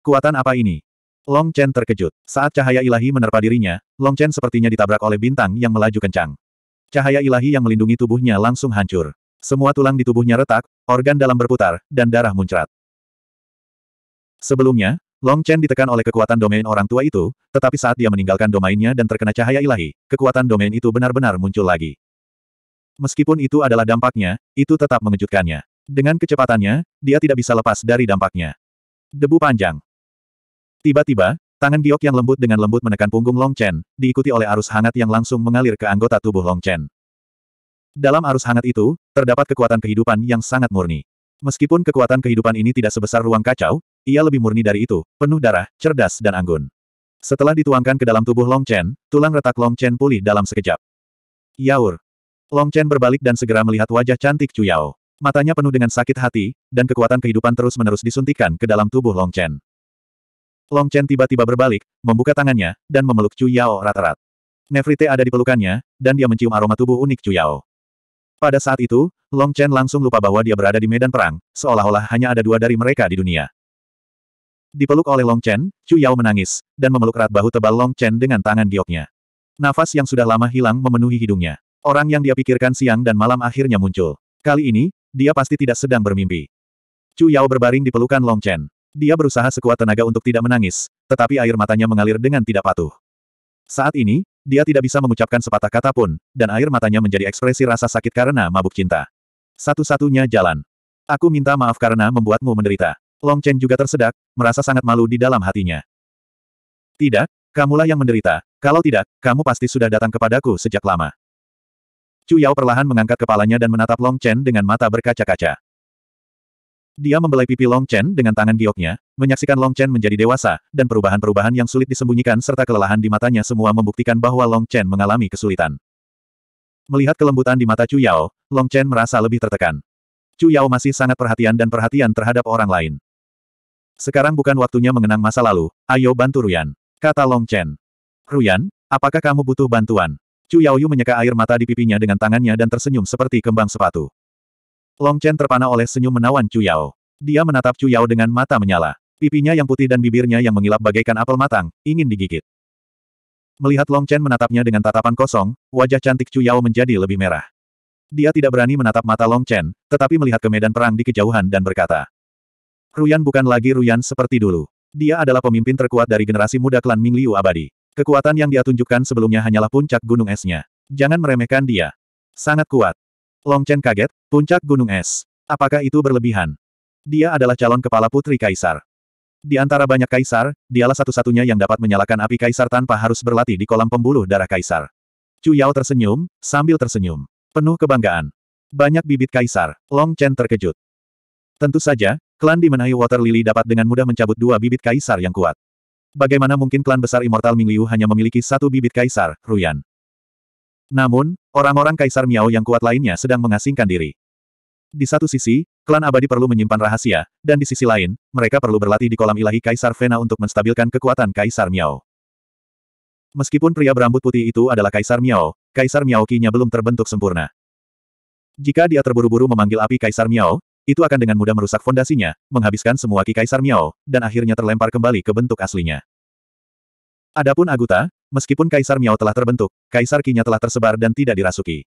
Kekuatan apa ini? Long Chen terkejut. Saat cahaya ilahi menerpa dirinya, Long Chen sepertinya ditabrak oleh bintang yang melaju kencang. Cahaya ilahi yang melindungi tubuhnya langsung hancur. Semua tulang di tubuhnya retak, organ dalam berputar, dan darah muncrat. Sebelumnya, Long Chen ditekan oleh kekuatan domain orang tua itu, tetapi saat dia meninggalkan domainnya dan terkena cahaya ilahi, kekuatan domain itu benar-benar muncul lagi. Meskipun itu adalah dampaknya, itu tetap mengejutkannya. Dengan kecepatannya, dia tidak bisa lepas dari dampaknya. Debu panjang. Tiba-tiba, tangan giok yang lembut dengan lembut menekan punggung Long Chen, diikuti oleh arus hangat yang langsung mengalir ke anggota tubuh Long Chen. Dalam arus hangat itu, terdapat kekuatan kehidupan yang sangat murni. Meskipun kekuatan kehidupan ini tidak sebesar ruang kacau, ia lebih murni dari itu, penuh darah, cerdas dan anggun. Setelah dituangkan ke dalam tubuh Long Chen, tulang retak Long Chen pulih dalam sekejap. Yaur. Long Chen berbalik dan segera melihat wajah cantik Chu Yao. Matanya penuh dengan sakit hati, dan kekuatan kehidupan terus-menerus disuntikan ke dalam tubuh Long Chen. Long Chen tiba-tiba berbalik, membuka tangannya, dan memeluk Chu Yao rata-rat. Nefrite ada di pelukannya, dan dia mencium aroma tubuh unik Chu Yao. Pada saat itu, Long Chen langsung lupa bahwa dia berada di medan perang, seolah-olah hanya ada dua dari mereka di dunia. Dipeluk oleh Long Chen, Chu Yao menangis, dan memeluk erat bahu tebal Long Chen dengan tangan gioknya. Nafas yang sudah lama hilang memenuhi hidungnya. Orang yang dia pikirkan siang dan malam akhirnya muncul. Kali ini, dia pasti tidak sedang bermimpi. Chu Yao berbaring di pelukan Long Chen. Dia berusaha sekuat tenaga untuk tidak menangis, tetapi air matanya mengalir dengan tidak patuh. Saat ini, dia tidak bisa mengucapkan sepatah kata pun, dan air matanya menjadi ekspresi rasa sakit karena mabuk cinta. Satu-satunya jalan. Aku minta maaf karena membuatmu menderita. Long Chen juga tersedak, merasa sangat malu di dalam hatinya. Tidak, kamulah yang menderita. Kalau tidak, kamu pasti sudah datang kepadaku sejak lama. Chu Yao perlahan mengangkat kepalanya dan menatap Long Chen dengan mata berkaca-kaca. Dia membelai pipi Long Chen dengan tangan gioknya, menyaksikan Long Chen menjadi dewasa, dan perubahan-perubahan yang sulit disembunyikan serta kelelahan di matanya semua membuktikan bahwa Long Chen mengalami kesulitan. Melihat kelembutan di mata Chu Yao, Long Chen merasa lebih tertekan. Chu Yao masih sangat perhatian dan perhatian terhadap orang lain. Sekarang bukan waktunya mengenang masa lalu, ayo bantu Ruyan. Kata Long Chen. Ruyan, apakah kamu butuh bantuan? Chu Yaoyu menyeka air mata di pipinya dengan tangannya dan tersenyum seperti kembang sepatu. Long Chen terpana oleh senyum menawan Chu Yao. Dia menatap Chu Yao dengan mata menyala. Pipinya yang putih dan bibirnya yang mengilap bagaikan apel matang, ingin digigit. Melihat Long Chen menatapnya dengan tatapan kosong, wajah cantik Chu Yao menjadi lebih merah. Dia tidak berani menatap mata Long Chen, tetapi melihat ke medan perang di kejauhan dan berkata, Ruyan bukan lagi Ruyan seperti dulu. Dia adalah pemimpin terkuat dari generasi muda klan Ming Liu abadi. Kekuatan yang dia tunjukkan sebelumnya hanyalah puncak gunung esnya. Jangan meremehkan dia. Sangat kuat. Long Chen kaget, puncak gunung es. Apakah itu berlebihan? Dia adalah calon kepala putri kaisar. Di antara banyak kaisar, dialah satu-satunya yang dapat menyalakan api kaisar tanpa harus berlatih di kolam pembuluh darah kaisar. Chu Yao tersenyum, sambil tersenyum. Penuh kebanggaan. Banyak bibit kaisar, Long Chen terkejut. Tentu saja, klan di Menai Water Lily dapat dengan mudah mencabut dua bibit kaisar yang kuat. Bagaimana mungkin klan besar Immortal Mingliu hanya memiliki satu bibit kaisar, Ruyan? Namun, orang-orang Kaisar Miao yang kuat lainnya sedang mengasingkan diri. Di satu sisi, klan abadi perlu menyimpan rahasia, dan di sisi lain, mereka perlu berlatih di kolam ilahi Kaisar Vena untuk menstabilkan kekuatan Kaisar Miao. Meskipun pria berambut putih itu adalah Kaisar Miao, Kaisar Miao Ki-nya belum terbentuk sempurna. Jika dia terburu-buru memanggil api Kaisar Miao, itu akan dengan mudah merusak fondasinya, menghabiskan semua Ki Kaisar Miao, dan akhirnya terlempar kembali ke bentuk aslinya. Adapun Aguta, Meskipun Kaisar Miao telah terbentuk, Kaisar Kinya telah tersebar dan tidak dirasuki.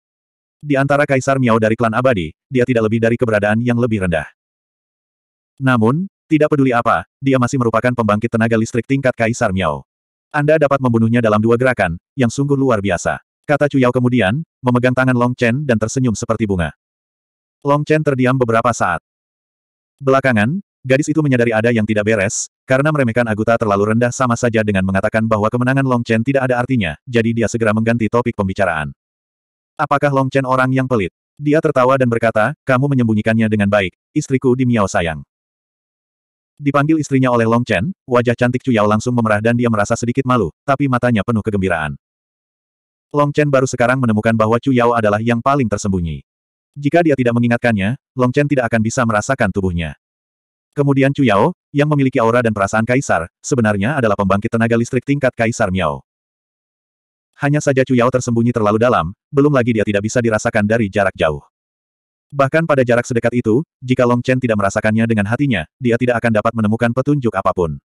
Di antara Kaisar Miao dari klan abadi, dia tidak lebih dari keberadaan yang lebih rendah. Namun, tidak peduli apa, dia masih merupakan pembangkit tenaga listrik tingkat Kaisar Miao. Anda dapat membunuhnya dalam dua gerakan, yang sungguh luar biasa. Kata Cuyao kemudian, memegang tangan Long Chen dan tersenyum seperti bunga. Long Chen terdiam beberapa saat. Belakangan, Gadis itu menyadari ada yang tidak beres, karena meremehkan Aguta terlalu rendah sama saja dengan mengatakan bahwa kemenangan Long Chen tidak ada artinya, jadi dia segera mengganti topik pembicaraan. Apakah Long Chen orang yang pelit? Dia tertawa dan berkata, kamu menyembunyikannya dengan baik, istriku di Miao sayang. Dipanggil istrinya oleh Long Chen, wajah cantik Cuyao langsung memerah dan dia merasa sedikit malu, tapi matanya penuh kegembiraan. Long Chen baru sekarang menemukan bahwa Cuyao adalah yang paling tersembunyi. Jika dia tidak mengingatkannya, Long Chen tidak akan bisa merasakan tubuhnya. Kemudian Chu Yao, yang memiliki aura dan perasaan kaisar, sebenarnya adalah pembangkit tenaga listrik tingkat kaisar Miao. Hanya saja Chu Yao tersembunyi terlalu dalam, belum lagi dia tidak bisa dirasakan dari jarak jauh. Bahkan pada jarak sedekat itu, jika Long Chen tidak merasakannya dengan hatinya, dia tidak akan dapat menemukan petunjuk apapun.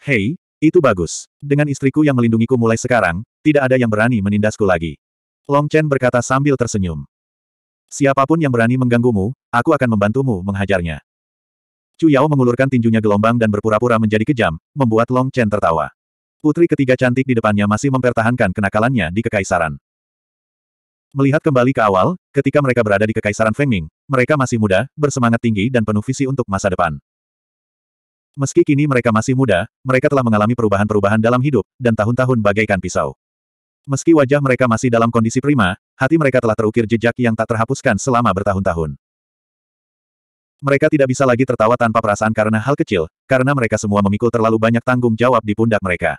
Hei, itu bagus. Dengan istriku yang melindungiku mulai sekarang, tidak ada yang berani menindasku lagi. Long Chen berkata sambil tersenyum. Siapapun yang berani mengganggumu, aku akan membantumu menghajarnya. Chu Yao mengulurkan tinjunya gelombang dan berpura-pura menjadi kejam, membuat Long Chen tertawa. Putri ketiga cantik di depannya masih mempertahankan kenakalannya di kekaisaran. Melihat kembali ke awal, ketika mereka berada di kekaisaran Fengming, mereka masih muda, bersemangat tinggi dan penuh visi untuk masa depan. Meski kini mereka masih muda, mereka telah mengalami perubahan-perubahan dalam hidup, dan tahun-tahun bagaikan pisau. Meski wajah mereka masih dalam kondisi prima, hati mereka telah terukir jejak yang tak terhapuskan selama bertahun-tahun. Mereka tidak bisa lagi tertawa tanpa perasaan karena hal kecil, karena mereka semua memikul terlalu banyak tanggung jawab di pundak mereka.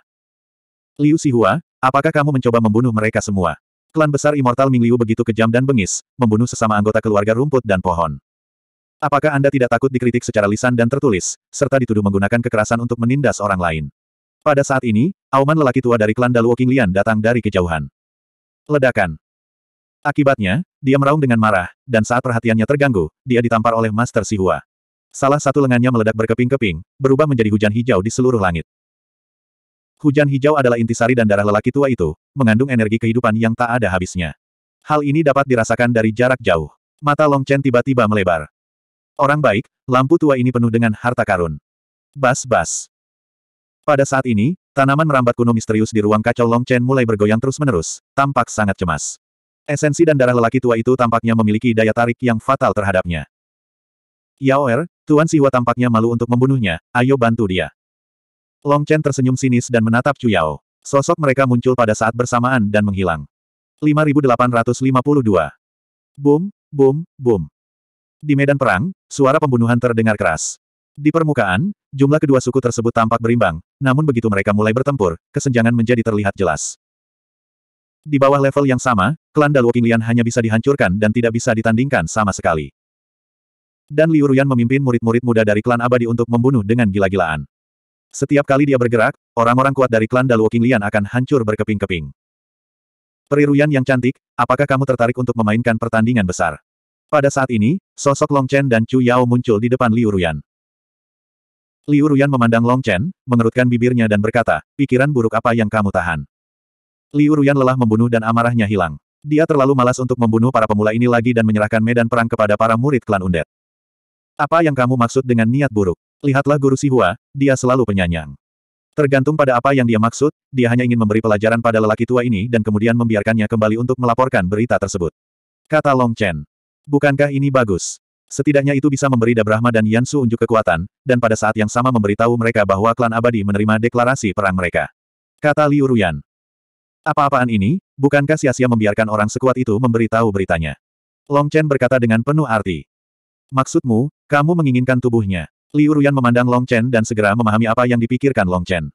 Liu Sihua, apakah kamu mencoba membunuh mereka semua? Klan besar Immortal Ming Liu begitu kejam dan bengis, membunuh sesama anggota keluarga rumput dan pohon. Apakah Anda tidak takut dikritik secara lisan dan tertulis, serta dituduh menggunakan kekerasan untuk menindas orang lain? Pada saat ini, auman lelaki tua dari klan Daluo Qinglian datang dari kejauhan. Ledakan. Akibatnya, dia meraung dengan marah, dan saat perhatiannya terganggu, dia ditampar oleh Master Sihua. Salah satu lengannya meledak berkeping-keping, berubah menjadi hujan hijau di seluruh langit. Hujan hijau adalah intisari dan darah lelaki tua itu, mengandung energi kehidupan yang tak ada habisnya. Hal ini dapat dirasakan dari jarak jauh. Mata Long Chen tiba-tiba melebar. Orang baik, lampu tua ini penuh dengan harta karun. Bas-bas. Pada saat ini, tanaman merambat kuno misterius di ruang kacau Long Chen mulai bergoyang terus-menerus, tampak sangat cemas. Esensi dan darah lelaki tua itu tampaknya memiliki daya tarik yang fatal terhadapnya. Yao Er, Tuan Siwa tampaknya malu untuk membunuhnya, ayo bantu dia. Long Chen tersenyum sinis dan menatap Chu Yao. Sosok mereka muncul pada saat bersamaan dan menghilang. 5852 Boom, boom, boom. Di medan perang, suara pembunuhan terdengar keras. Di permukaan, jumlah kedua suku tersebut tampak berimbang, namun begitu mereka mulai bertempur, kesenjangan menjadi terlihat jelas. Di bawah level yang sama, klan Daluo Qinglian hanya bisa dihancurkan dan tidak bisa ditandingkan sama sekali. Dan Liu Ruyan memimpin murid-murid muda dari klan abadi untuk membunuh dengan gila-gilaan. Setiap kali dia bergerak, orang-orang kuat dari klan Daluo Qinglian akan hancur berkeping-keping. Peri yang cantik, apakah kamu tertarik untuk memainkan pertandingan besar? Pada saat ini, sosok Long Chen dan Chu Yao muncul di depan Liu Ruyan. Liu Ruyan memandang Long Chen, mengerutkan bibirnya dan berkata, pikiran buruk apa yang kamu tahan? Liu Ruyan lelah membunuh dan amarahnya hilang. Dia terlalu malas untuk membunuh para pemula ini lagi dan menyerahkan medan perang kepada para murid klan Undet. Apa yang kamu maksud dengan niat buruk? Lihatlah guru Sihua, dia selalu penyanyang. Tergantung pada apa yang dia maksud, dia hanya ingin memberi pelajaran pada lelaki tua ini dan kemudian membiarkannya kembali untuk melaporkan berita tersebut. Kata Long Chen. Bukankah ini bagus? Setidaknya itu bisa memberi Dabrahma dan Yansu unjuk kekuatan, dan pada saat yang sama memberitahu mereka bahwa klan abadi menerima deklarasi perang mereka. Kata Liu Ruyan. Apa-apaan ini, bukankah sia-sia membiarkan orang sekuat itu memberitahu beritanya? Long Chen berkata dengan penuh arti. Maksudmu, kamu menginginkan tubuhnya. Liu Ruyan memandang Long Chen dan segera memahami apa yang dipikirkan Long Chen.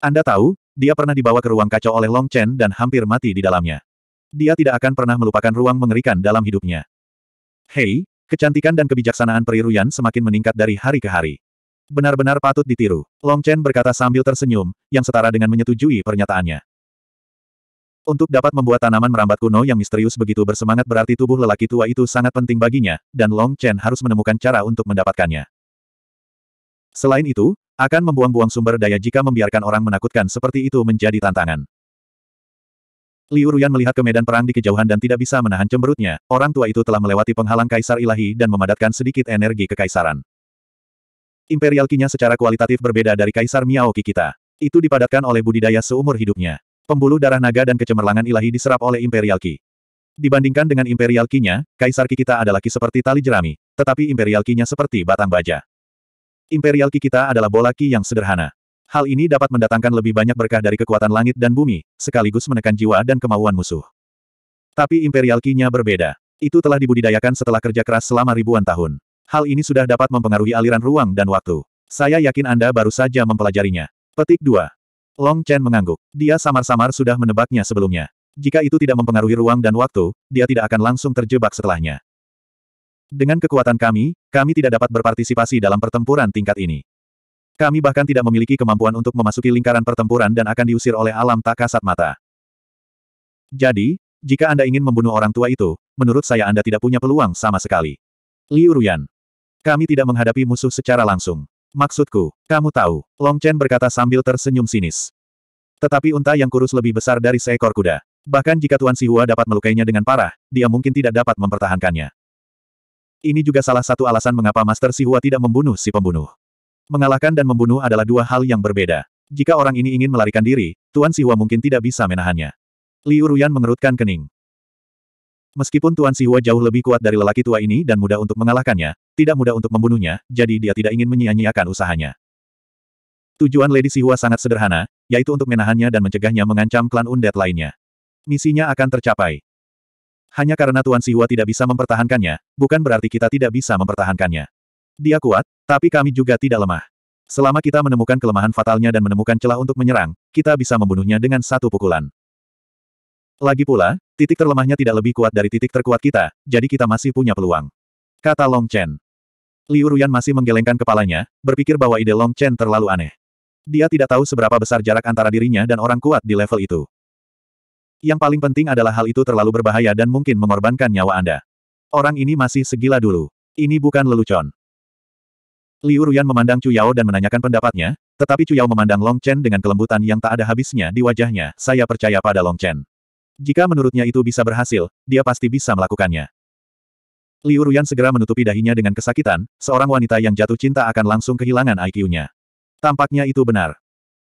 Anda tahu, dia pernah dibawa ke ruang kacau oleh Long Chen dan hampir mati di dalamnya. Dia tidak akan pernah melupakan ruang mengerikan dalam hidupnya. Hei, kecantikan dan kebijaksanaan peri Ruyan semakin meningkat dari hari ke hari. Benar-benar patut ditiru, Long Chen berkata sambil tersenyum, yang setara dengan menyetujui pernyataannya. Untuk dapat membuat tanaman merambat kuno yang misterius begitu bersemangat berarti tubuh lelaki tua itu sangat penting baginya, dan Long Chen harus menemukan cara untuk mendapatkannya. Selain itu, akan membuang-buang sumber daya jika membiarkan orang menakutkan seperti itu menjadi tantangan. Liu Ruyan melihat ke medan perang di kejauhan dan tidak bisa menahan cemberutnya. Orang tua itu telah melewati penghalang kaisar ilahi dan memadatkan sedikit energi kekaisaran. Imperial kinya secara kualitatif berbeda dari kaisar Miao Qi kita. Itu dipadatkan oleh budidaya seumur hidupnya. Pembuluh darah naga dan kecemerlangan ilahi diserap oleh Imperial Ki. Dibandingkan dengan Imperial Ki-nya, Kaisar Ki kita adalah Ki seperti tali jerami, tetapi Imperial Ki-nya seperti batang baja. Imperial Ki kita adalah bola Ki yang sederhana. Hal ini dapat mendatangkan lebih banyak berkah dari kekuatan langit dan bumi, sekaligus menekan jiwa dan kemauan musuh. Tapi Imperial Ki-nya berbeda. Itu telah dibudidayakan setelah kerja keras selama ribuan tahun. Hal ini sudah dapat mempengaruhi aliran ruang dan waktu. Saya yakin Anda baru saja mempelajarinya. Petik 2. Long Chen mengangguk. Dia samar-samar sudah menebaknya sebelumnya. Jika itu tidak mempengaruhi ruang dan waktu, dia tidak akan langsung terjebak setelahnya. Dengan kekuatan kami, kami tidak dapat berpartisipasi dalam pertempuran tingkat ini. Kami bahkan tidak memiliki kemampuan untuk memasuki lingkaran pertempuran dan akan diusir oleh alam tak kasat mata. Jadi, jika Anda ingin membunuh orang tua itu, menurut saya Anda tidak punya peluang sama sekali. Liu Ruyan. Kami tidak menghadapi musuh secara langsung. Maksudku, kamu tahu, Long Chen berkata sambil tersenyum sinis. Tetapi unta yang kurus lebih besar dari seekor kuda. Bahkan jika Tuan Sihua dapat melukainya dengan parah, dia mungkin tidak dapat mempertahankannya. Ini juga salah satu alasan mengapa Master Sihua tidak membunuh si pembunuh. Mengalahkan dan membunuh adalah dua hal yang berbeda. Jika orang ini ingin melarikan diri, Tuan Sihua mungkin tidak bisa menahannya. Liu Ruyan mengerutkan kening. Meskipun Tuan Siwa jauh lebih kuat dari lelaki tua ini dan mudah untuk mengalahkannya, tidak mudah untuk membunuhnya, jadi dia tidak ingin menyia-nyiakan usahanya. Tujuan Lady Siwa sangat sederhana, yaitu untuk menahannya dan mencegahnya mengancam klan undead lainnya. Misinya akan tercapai. Hanya karena Tuan Siwa tidak bisa mempertahankannya, bukan berarti kita tidak bisa mempertahankannya. Dia kuat, tapi kami juga tidak lemah. Selama kita menemukan kelemahan fatalnya dan menemukan celah untuk menyerang, kita bisa membunuhnya dengan satu pukulan. Lagi pula, Titik terlemahnya tidak lebih kuat dari titik terkuat kita, jadi kita masih punya peluang. Kata Long Chen. Liu Ruyan masih menggelengkan kepalanya, berpikir bahwa ide Long Chen terlalu aneh. Dia tidak tahu seberapa besar jarak antara dirinya dan orang kuat di level itu. Yang paling penting adalah hal itu terlalu berbahaya dan mungkin mengorbankan nyawa Anda. Orang ini masih segila dulu. Ini bukan lelucon. Liu Ruyan memandang Chu Yao dan menanyakan pendapatnya, tetapi Chu Yao memandang Long Chen dengan kelembutan yang tak ada habisnya di wajahnya, saya percaya pada Long Chen. Jika menurutnya itu bisa berhasil, dia pasti bisa melakukannya. Liu Ruyan segera menutupi dahinya dengan kesakitan, seorang wanita yang jatuh cinta akan langsung kehilangan IQ-nya. Tampaknya itu benar.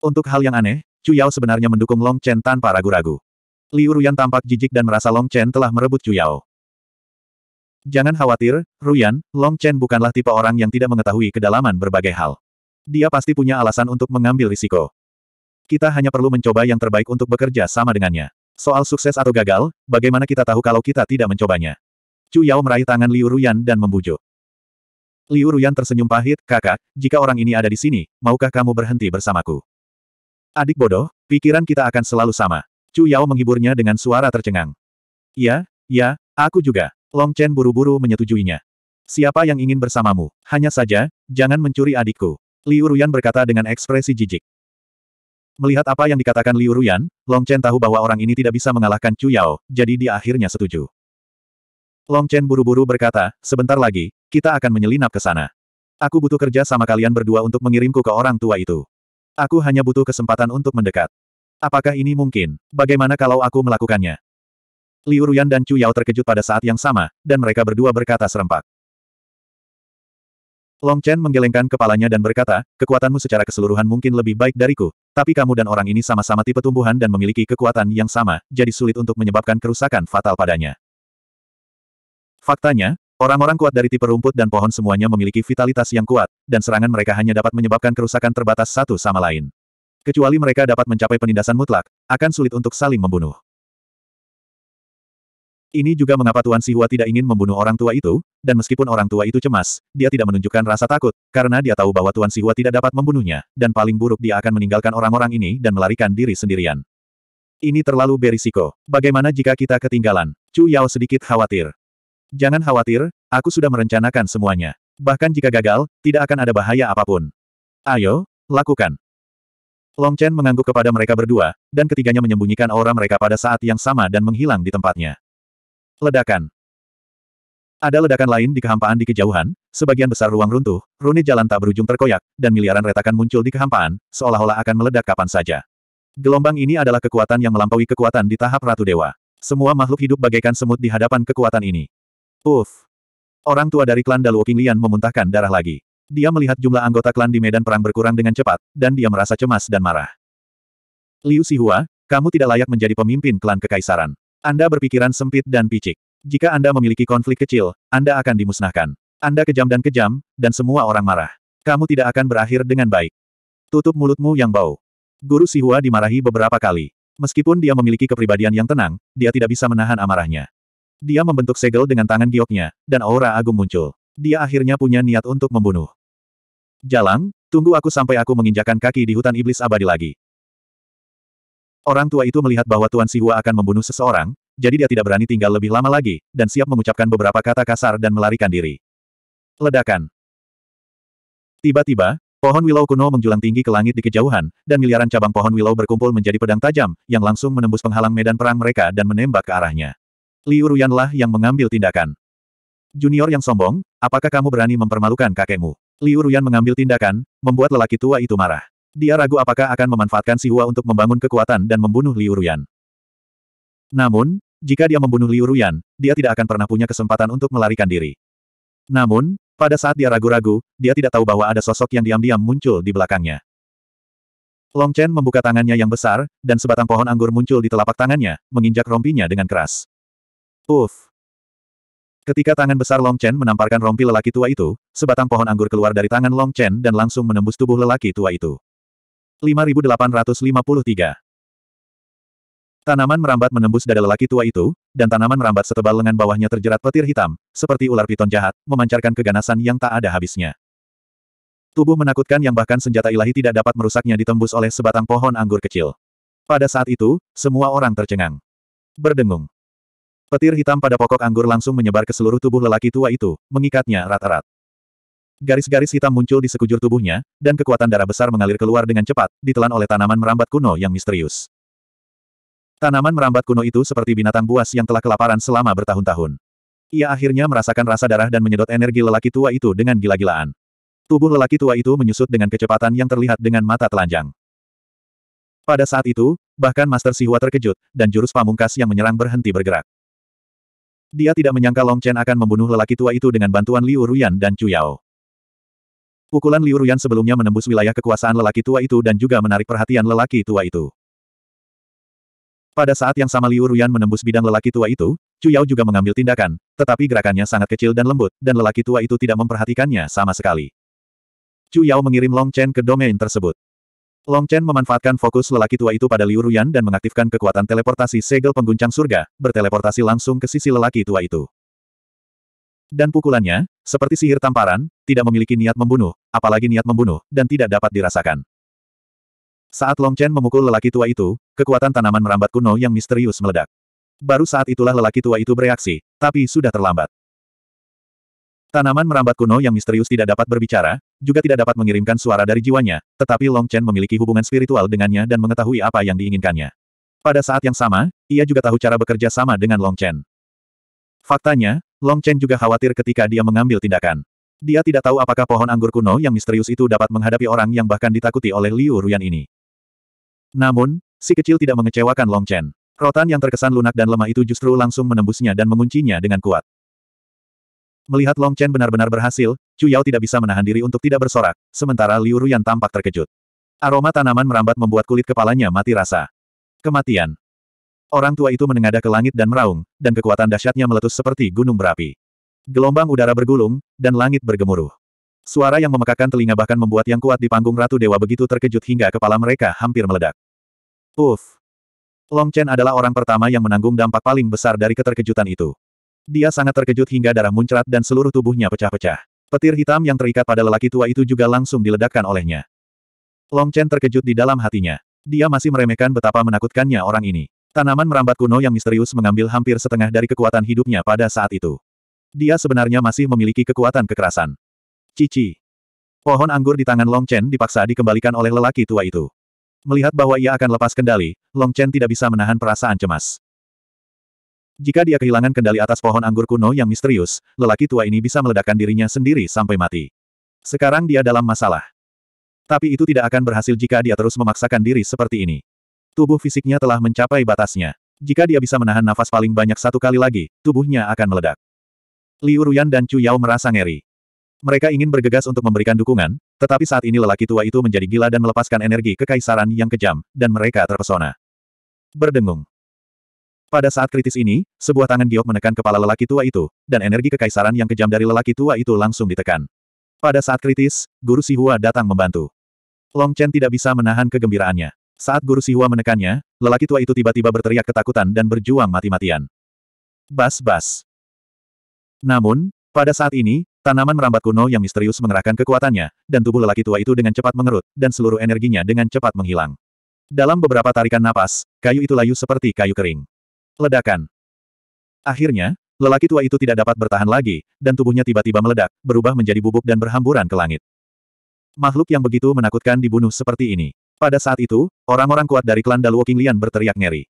Untuk hal yang aneh, Chu Yao sebenarnya mendukung Long Chen tanpa ragu-ragu. Liu Ruyan tampak jijik dan merasa Long Chen telah merebut Chu Yao. Jangan khawatir, Ruyan, Long Chen bukanlah tipe orang yang tidak mengetahui kedalaman berbagai hal. Dia pasti punya alasan untuk mengambil risiko. Kita hanya perlu mencoba yang terbaik untuk bekerja sama dengannya. Soal sukses atau gagal, bagaimana kita tahu kalau kita tidak mencobanya? Chu Yao meraih tangan Liu Ruyan dan membujuk. Liu Ruyan tersenyum pahit, kakak, jika orang ini ada di sini, maukah kamu berhenti bersamaku? Adik bodoh, pikiran kita akan selalu sama. Chu Yao menghiburnya dengan suara tercengang. Ya, ya, aku juga. Long Chen buru-buru menyetujuinya. Siapa yang ingin bersamamu? Hanya saja, jangan mencuri adikku. Liu Ruyan berkata dengan ekspresi jijik. Melihat apa yang dikatakan Liu Ruyan, Long Chen tahu bahwa orang ini tidak bisa mengalahkan Chu Yao, jadi dia akhirnya setuju. Long Chen buru-buru berkata, sebentar lagi, kita akan menyelinap ke sana. Aku butuh kerja sama kalian berdua untuk mengirimku ke orang tua itu. Aku hanya butuh kesempatan untuk mendekat. Apakah ini mungkin? Bagaimana kalau aku melakukannya? Liu Ruyan dan Chu Yao terkejut pada saat yang sama, dan mereka berdua berkata serempak. Long Chen menggelengkan kepalanya dan berkata, kekuatanmu secara keseluruhan mungkin lebih baik dariku, tapi kamu dan orang ini sama-sama tipe tumbuhan dan memiliki kekuatan yang sama, jadi sulit untuk menyebabkan kerusakan fatal padanya. Faktanya, orang-orang kuat dari tipe rumput dan pohon semuanya memiliki vitalitas yang kuat, dan serangan mereka hanya dapat menyebabkan kerusakan terbatas satu sama lain. Kecuali mereka dapat mencapai penindasan mutlak, akan sulit untuk saling membunuh. Ini juga mengapa Tuan Sihua tidak ingin membunuh orang tua itu, dan meskipun orang tua itu cemas, dia tidak menunjukkan rasa takut, karena dia tahu bahwa Tuan Sihua tidak dapat membunuhnya, dan paling buruk dia akan meninggalkan orang-orang ini dan melarikan diri sendirian. Ini terlalu berisiko. Bagaimana jika kita ketinggalan? Chu Yao sedikit khawatir. Jangan khawatir, aku sudah merencanakan semuanya. Bahkan jika gagal, tidak akan ada bahaya apapun. Ayo, lakukan. Long Chen mengangguk kepada mereka berdua, dan ketiganya menyembunyikan aura mereka pada saat yang sama dan menghilang di tempatnya. Ledakan. Ada ledakan lain di kehampaan di kejauhan, sebagian besar ruang runtuh, rune jalan tak berujung terkoyak, dan miliaran retakan muncul di kehampaan, seolah-olah akan meledak kapan saja. Gelombang ini adalah kekuatan yang melampaui kekuatan di tahap Ratu Dewa. Semua makhluk hidup bagaikan semut di hadapan kekuatan ini. Uff. Orang tua dari klan Daluo Qinglian memuntahkan darah lagi. Dia melihat jumlah anggota klan di medan perang berkurang dengan cepat, dan dia merasa cemas dan marah. Liu Sihua, kamu tidak layak menjadi pemimpin klan kekaisaran. Anda berpikiran sempit dan picik. Jika Anda memiliki konflik kecil, Anda akan dimusnahkan. Anda kejam dan kejam, dan semua orang marah. Kamu tidak akan berakhir dengan baik. Tutup mulutmu yang bau. Guru Sihua dimarahi beberapa kali. Meskipun dia memiliki kepribadian yang tenang, dia tidak bisa menahan amarahnya. Dia membentuk segel dengan tangan gioknya, dan aura agung muncul. Dia akhirnya punya niat untuk membunuh. Jalang, tunggu aku sampai aku menginjakan kaki di hutan iblis abadi lagi. Orang tua itu melihat bahwa Tuan Sihua akan membunuh seseorang, jadi dia tidak berani tinggal lebih lama lagi, dan siap mengucapkan beberapa kata kasar dan melarikan diri. Ledakan. Tiba-tiba, pohon willow kuno menjulang tinggi ke langit di kejauhan, dan miliaran cabang pohon willow berkumpul menjadi pedang tajam, yang langsung menembus penghalang medan perang mereka dan menembak ke arahnya. Liu Ruyanlah yang mengambil tindakan. Junior yang sombong, apakah kamu berani mempermalukan kakekmu? Liu Ruyan mengambil tindakan, membuat lelaki tua itu marah. Dia ragu apakah akan memanfaatkan Si Hua untuk membangun kekuatan dan membunuh Liu Ruyan. Namun, jika dia membunuh Liu Ruyan, dia tidak akan pernah punya kesempatan untuk melarikan diri. Namun, pada saat dia ragu-ragu, dia tidak tahu bahwa ada sosok yang diam-diam muncul di belakangnya. Long Chen membuka tangannya yang besar, dan sebatang pohon anggur muncul di telapak tangannya, menginjak rompinya dengan keras. Uff! Ketika tangan besar Long Chen menamparkan rompi lelaki tua itu, sebatang pohon anggur keluar dari tangan Long Chen dan langsung menembus tubuh lelaki tua itu. 5853. Tanaman merambat menembus dada lelaki tua itu, dan tanaman merambat setebal lengan bawahnya terjerat petir hitam, seperti ular piton jahat, memancarkan keganasan yang tak ada habisnya. Tubuh menakutkan yang bahkan senjata ilahi tidak dapat merusaknya ditembus oleh sebatang pohon anggur kecil. Pada saat itu, semua orang tercengang. Berdengung. Petir hitam pada pokok anggur langsung menyebar ke seluruh tubuh lelaki tua itu, mengikatnya rata-rata. Garis-garis hitam muncul di sekujur tubuhnya, dan kekuatan darah besar mengalir keluar dengan cepat, ditelan oleh tanaman merambat kuno yang misterius. Tanaman merambat kuno itu seperti binatang buas yang telah kelaparan selama bertahun-tahun. Ia akhirnya merasakan rasa darah dan menyedot energi lelaki tua itu dengan gila-gilaan. Tubuh lelaki tua itu menyusut dengan kecepatan yang terlihat dengan mata telanjang. Pada saat itu, bahkan Master Sihua terkejut, dan jurus pamungkas yang menyerang berhenti bergerak. Dia tidak menyangka Long Chen akan membunuh lelaki tua itu dengan bantuan Liu Ruyan dan Chu Yao. Pukulan Liu Ruyan sebelumnya menembus wilayah kekuasaan lelaki tua itu dan juga menarik perhatian lelaki tua itu. Pada saat yang sama Liu Ruyan menembus bidang lelaki tua itu, Chu Yao juga mengambil tindakan, tetapi gerakannya sangat kecil dan lembut, dan lelaki tua itu tidak memperhatikannya sama sekali. Chu Yao mengirim Long Chen ke domain tersebut. Long Chen memanfaatkan fokus lelaki tua itu pada Liu Ruyan dan mengaktifkan kekuatan teleportasi segel pengguncang surga, berteleportasi langsung ke sisi lelaki tua itu. Dan pukulannya, seperti sihir tamparan, tidak memiliki niat membunuh, apalagi niat membunuh, dan tidak dapat dirasakan. Saat Long Chen memukul lelaki tua itu, kekuatan tanaman merambat kuno yang misterius meledak. Baru saat itulah lelaki tua itu bereaksi, tapi sudah terlambat. Tanaman merambat kuno yang misterius tidak dapat berbicara, juga tidak dapat mengirimkan suara dari jiwanya, tetapi Long Chen memiliki hubungan spiritual dengannya dan mengetahui apa yang diinginkannya. Pada saat yang sama, ia juga tahu cara bekerja sama dengan Long Chen. Faktanya, Long Chen juga khawatir ketika dia mengambil tindakan. Dia tidak tahu apakah pohon anggur kuno yang misterius itu dapat menghadapi orang yang bahkan ditakuti oleh Liu Ruyan ini. Namun, si kecil tidak mengecewakan Long Chen. Rotan yang terkesan lunak dan lemah itu justru langsung menembusnya dan menguncinya dengan kuat. Melihat Long Chen benar-benar berhasil, Chu Yao tidak bisa menahan diri untuk tidak bersorak, sementara Liu Ruyan tampak terkejut. Aroma tanaman merambat membuat kulit kepalanya mati rasa. Kematian. Orang tua itu menengadah ke langit dan meraung, dan kekuatan dahsyatnya meletus seperti gunung berapi. Gelombang udara bergulung, dan langit bergemuruh. Suara yang memekakan telinga bahkan membuat yang kuat di panggung Ratu Dewa begitu terkejut hingga kepala mereka hampir meledak. Uff! Long Chen adalah orang pertama yang menanggung dampak paling besar dari keterkejutan itu. Dia sangat terkejut hingga darah muncrat dan seluruh tubuhnya pecah-pecah. Petir hitam yang terikat pada lelaki tua itu juga langsung diledakkan olehnya. Long Chen terkejut di dalam hatinya. Dia masih meremehkan betapa menakutkannya orang ini. Tanaman merambat kuno yang misterius mengambil hampir setengah dari kekuatan hidupnya pada saat itu. Dia sebenarnya masih memiliki kekuatan kekerasan. Cici. Pohon anggur di tangan Long Chen dipaksa dikembalikan oleh lelaki tua itu. Melihat bahwa ia akan lepas kendali, Long Chen tidak bisa menahan perasaan cemas. Jika dia kehilangan kendali atas pohon anggur kuno yang misterius, lelaki tua ini bisa meledakkan dirinya sendiri sampai mati. Sekarang dia dalam masalah. Tapi itu tidak akan berhasil jika dia terus memaksakan diri seperti ini. Tubuh fisiknya telah mencapai batasnya. Jika dia bisa menahan nafas paling banyak satu kali lagi, tubuhnya akan meledak. Liu Ruyan dan Chu Yao merasa ngeri. Mereka ingin bergegas untuk memberikan dukungan, tetapi saat ini lelaki tua itu menjadi gila dan melepaskan energi kekaisaran yang kejam, dan mereka terpesona. Berdengung. Pada saat kritis ini, sebuah tangan giok menekan kepala lelaki tua itu, dan energi kekaisaran yang kejam dari lelaki tua itu langsung ditekan. Pada saat kritis, Guru Sihua datang membantu. Long Chen tidak bisa menahan kegembiraannya. Saat Guru Sihua menekannya, lelaki tua itu tiba-tiba berteriak ketakutan dan berjuang mati-matian. Bas-bas. Namun, pada saat ini, tanaman merambat kuno yang misterius mengerahkan kekuatannya, dan tubuh lelaki tua itu dengan cepat mengerut, dan seluruh energinya dengan cepat menghilang. Dalam beberapa tarikan napas, kayu itu layu seperti kayu kering. Ledakan. Akhirnya, lelaki tua itu tidak dapat bertahan lagi, dan tubuhnya tiba-tiba meledak, berubah menjadi bubuk dan berhamburan ke langit. Makhluk yang begitu menakutkan dibunuh seperti ini. Pada saat itu, orang-orang kuat dari klan Daluo Qinglian berteriak ngeri.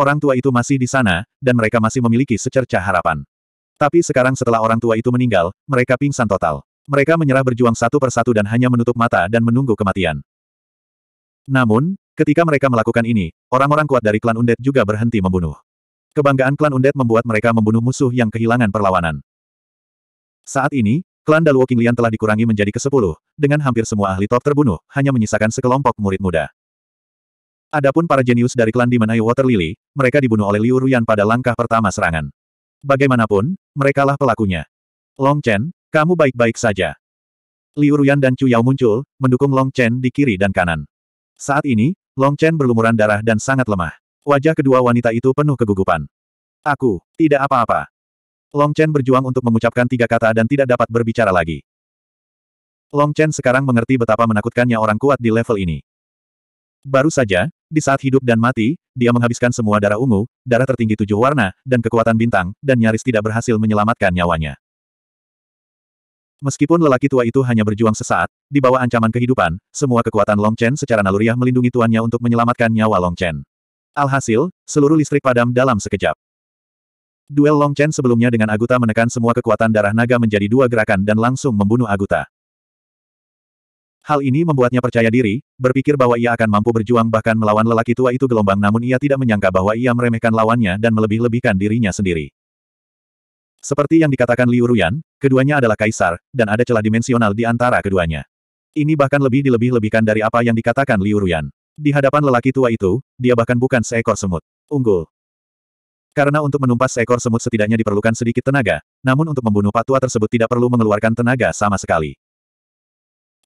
Orang tua itu masih di sana, dan mereka masih memiliki secerca harapan. Tapi sekarang setelah orang tua itu meninggal, mereka pingsan total. Mereka menyerah berjuang satu persatu dan hanya menutup mata dan menunggu kematian. Namun, ketika mereka melakukan ini, orang-orang kuat dari klan Undead juga berhenti membunuh. Kebanggaan klan Undead membuat mereka membunuh musuh yang kehilangan perlawanan. Saat ini, klan Daluo Qinglian telah dikurangi menjadi ke-10, dengan hampir semua ahli top terbunuh, hanya menyisakan sekelompok murid muda. Adapun para jenius dari klan Dimenai Water Lily, mereka dibunuh oleh Liu Ruyan pada langkah pertama serangan. Bagaimanapun, merekalah pelakunya. Long Chen, kamu baik-baik saja. Liu Ruyan dan Chu Yao muncul, mendukung Long Chen di kiri dan kanan. Saat ini, Long Chen berlumuran darah dan sangat lemah. Wajah kedua wanita itu penuh kegugupan. Aku, tidak apa-apa. Long Chen berjuang untuk mengucapkan tiga kata dan tidak dapat berbicara lagi. Long Chen sekarang mengerti betapa menakutkannya orang kuat di level ini. Baru saja, di saat hidup dan mati, dia menghabiskan semua darah ungu, darah tertinggi tujuh warna, dan kekuatan bintang, dan nyaris tidak berhasil menyelamatkan nyawanya. Meskipun lelaki tua itu hanya berjuang sesaat, di bawah ancaman kehidupan, semua kekuatan Long Chen secara naluriah melindungi tuannya untuk menyelamatkan nyawa Long Chen. Alhasil, seluruh listrik padam dalam sekejap. Duel Long Chen sebelumnya dengan Aguta menekan semua kekuatan darah naga menjadi dua gerakan dan langsung membunuh Aguta. Hal ini membuatnya percaya diri, berpikir bahwa ia akan mampu berjuang bahkan melawan lelaki tua itu gelombang namun ia tidak menyangka bahwa ia meremehkan lawannya dan melebih-lebihkan dirinya sendiri. Seperti yang dikatakan Liu Ruyan, keduanya adalah kaisar, dan ada celah dimensional di antara keduanya. Ini bahkan lebih dilebih-lebihkan dari apa yang dikatakan Liu Ruyan. Di hadapan lelaki tua itu, dia bahkan bukan seekor semut. Unggul. Karena untuk menumpas seekor semut setidaknya diperlukan sedikit tenaga, namun untuk membunuh patua tersebut tidak perlu mengeluarkan tenaga sama sekali.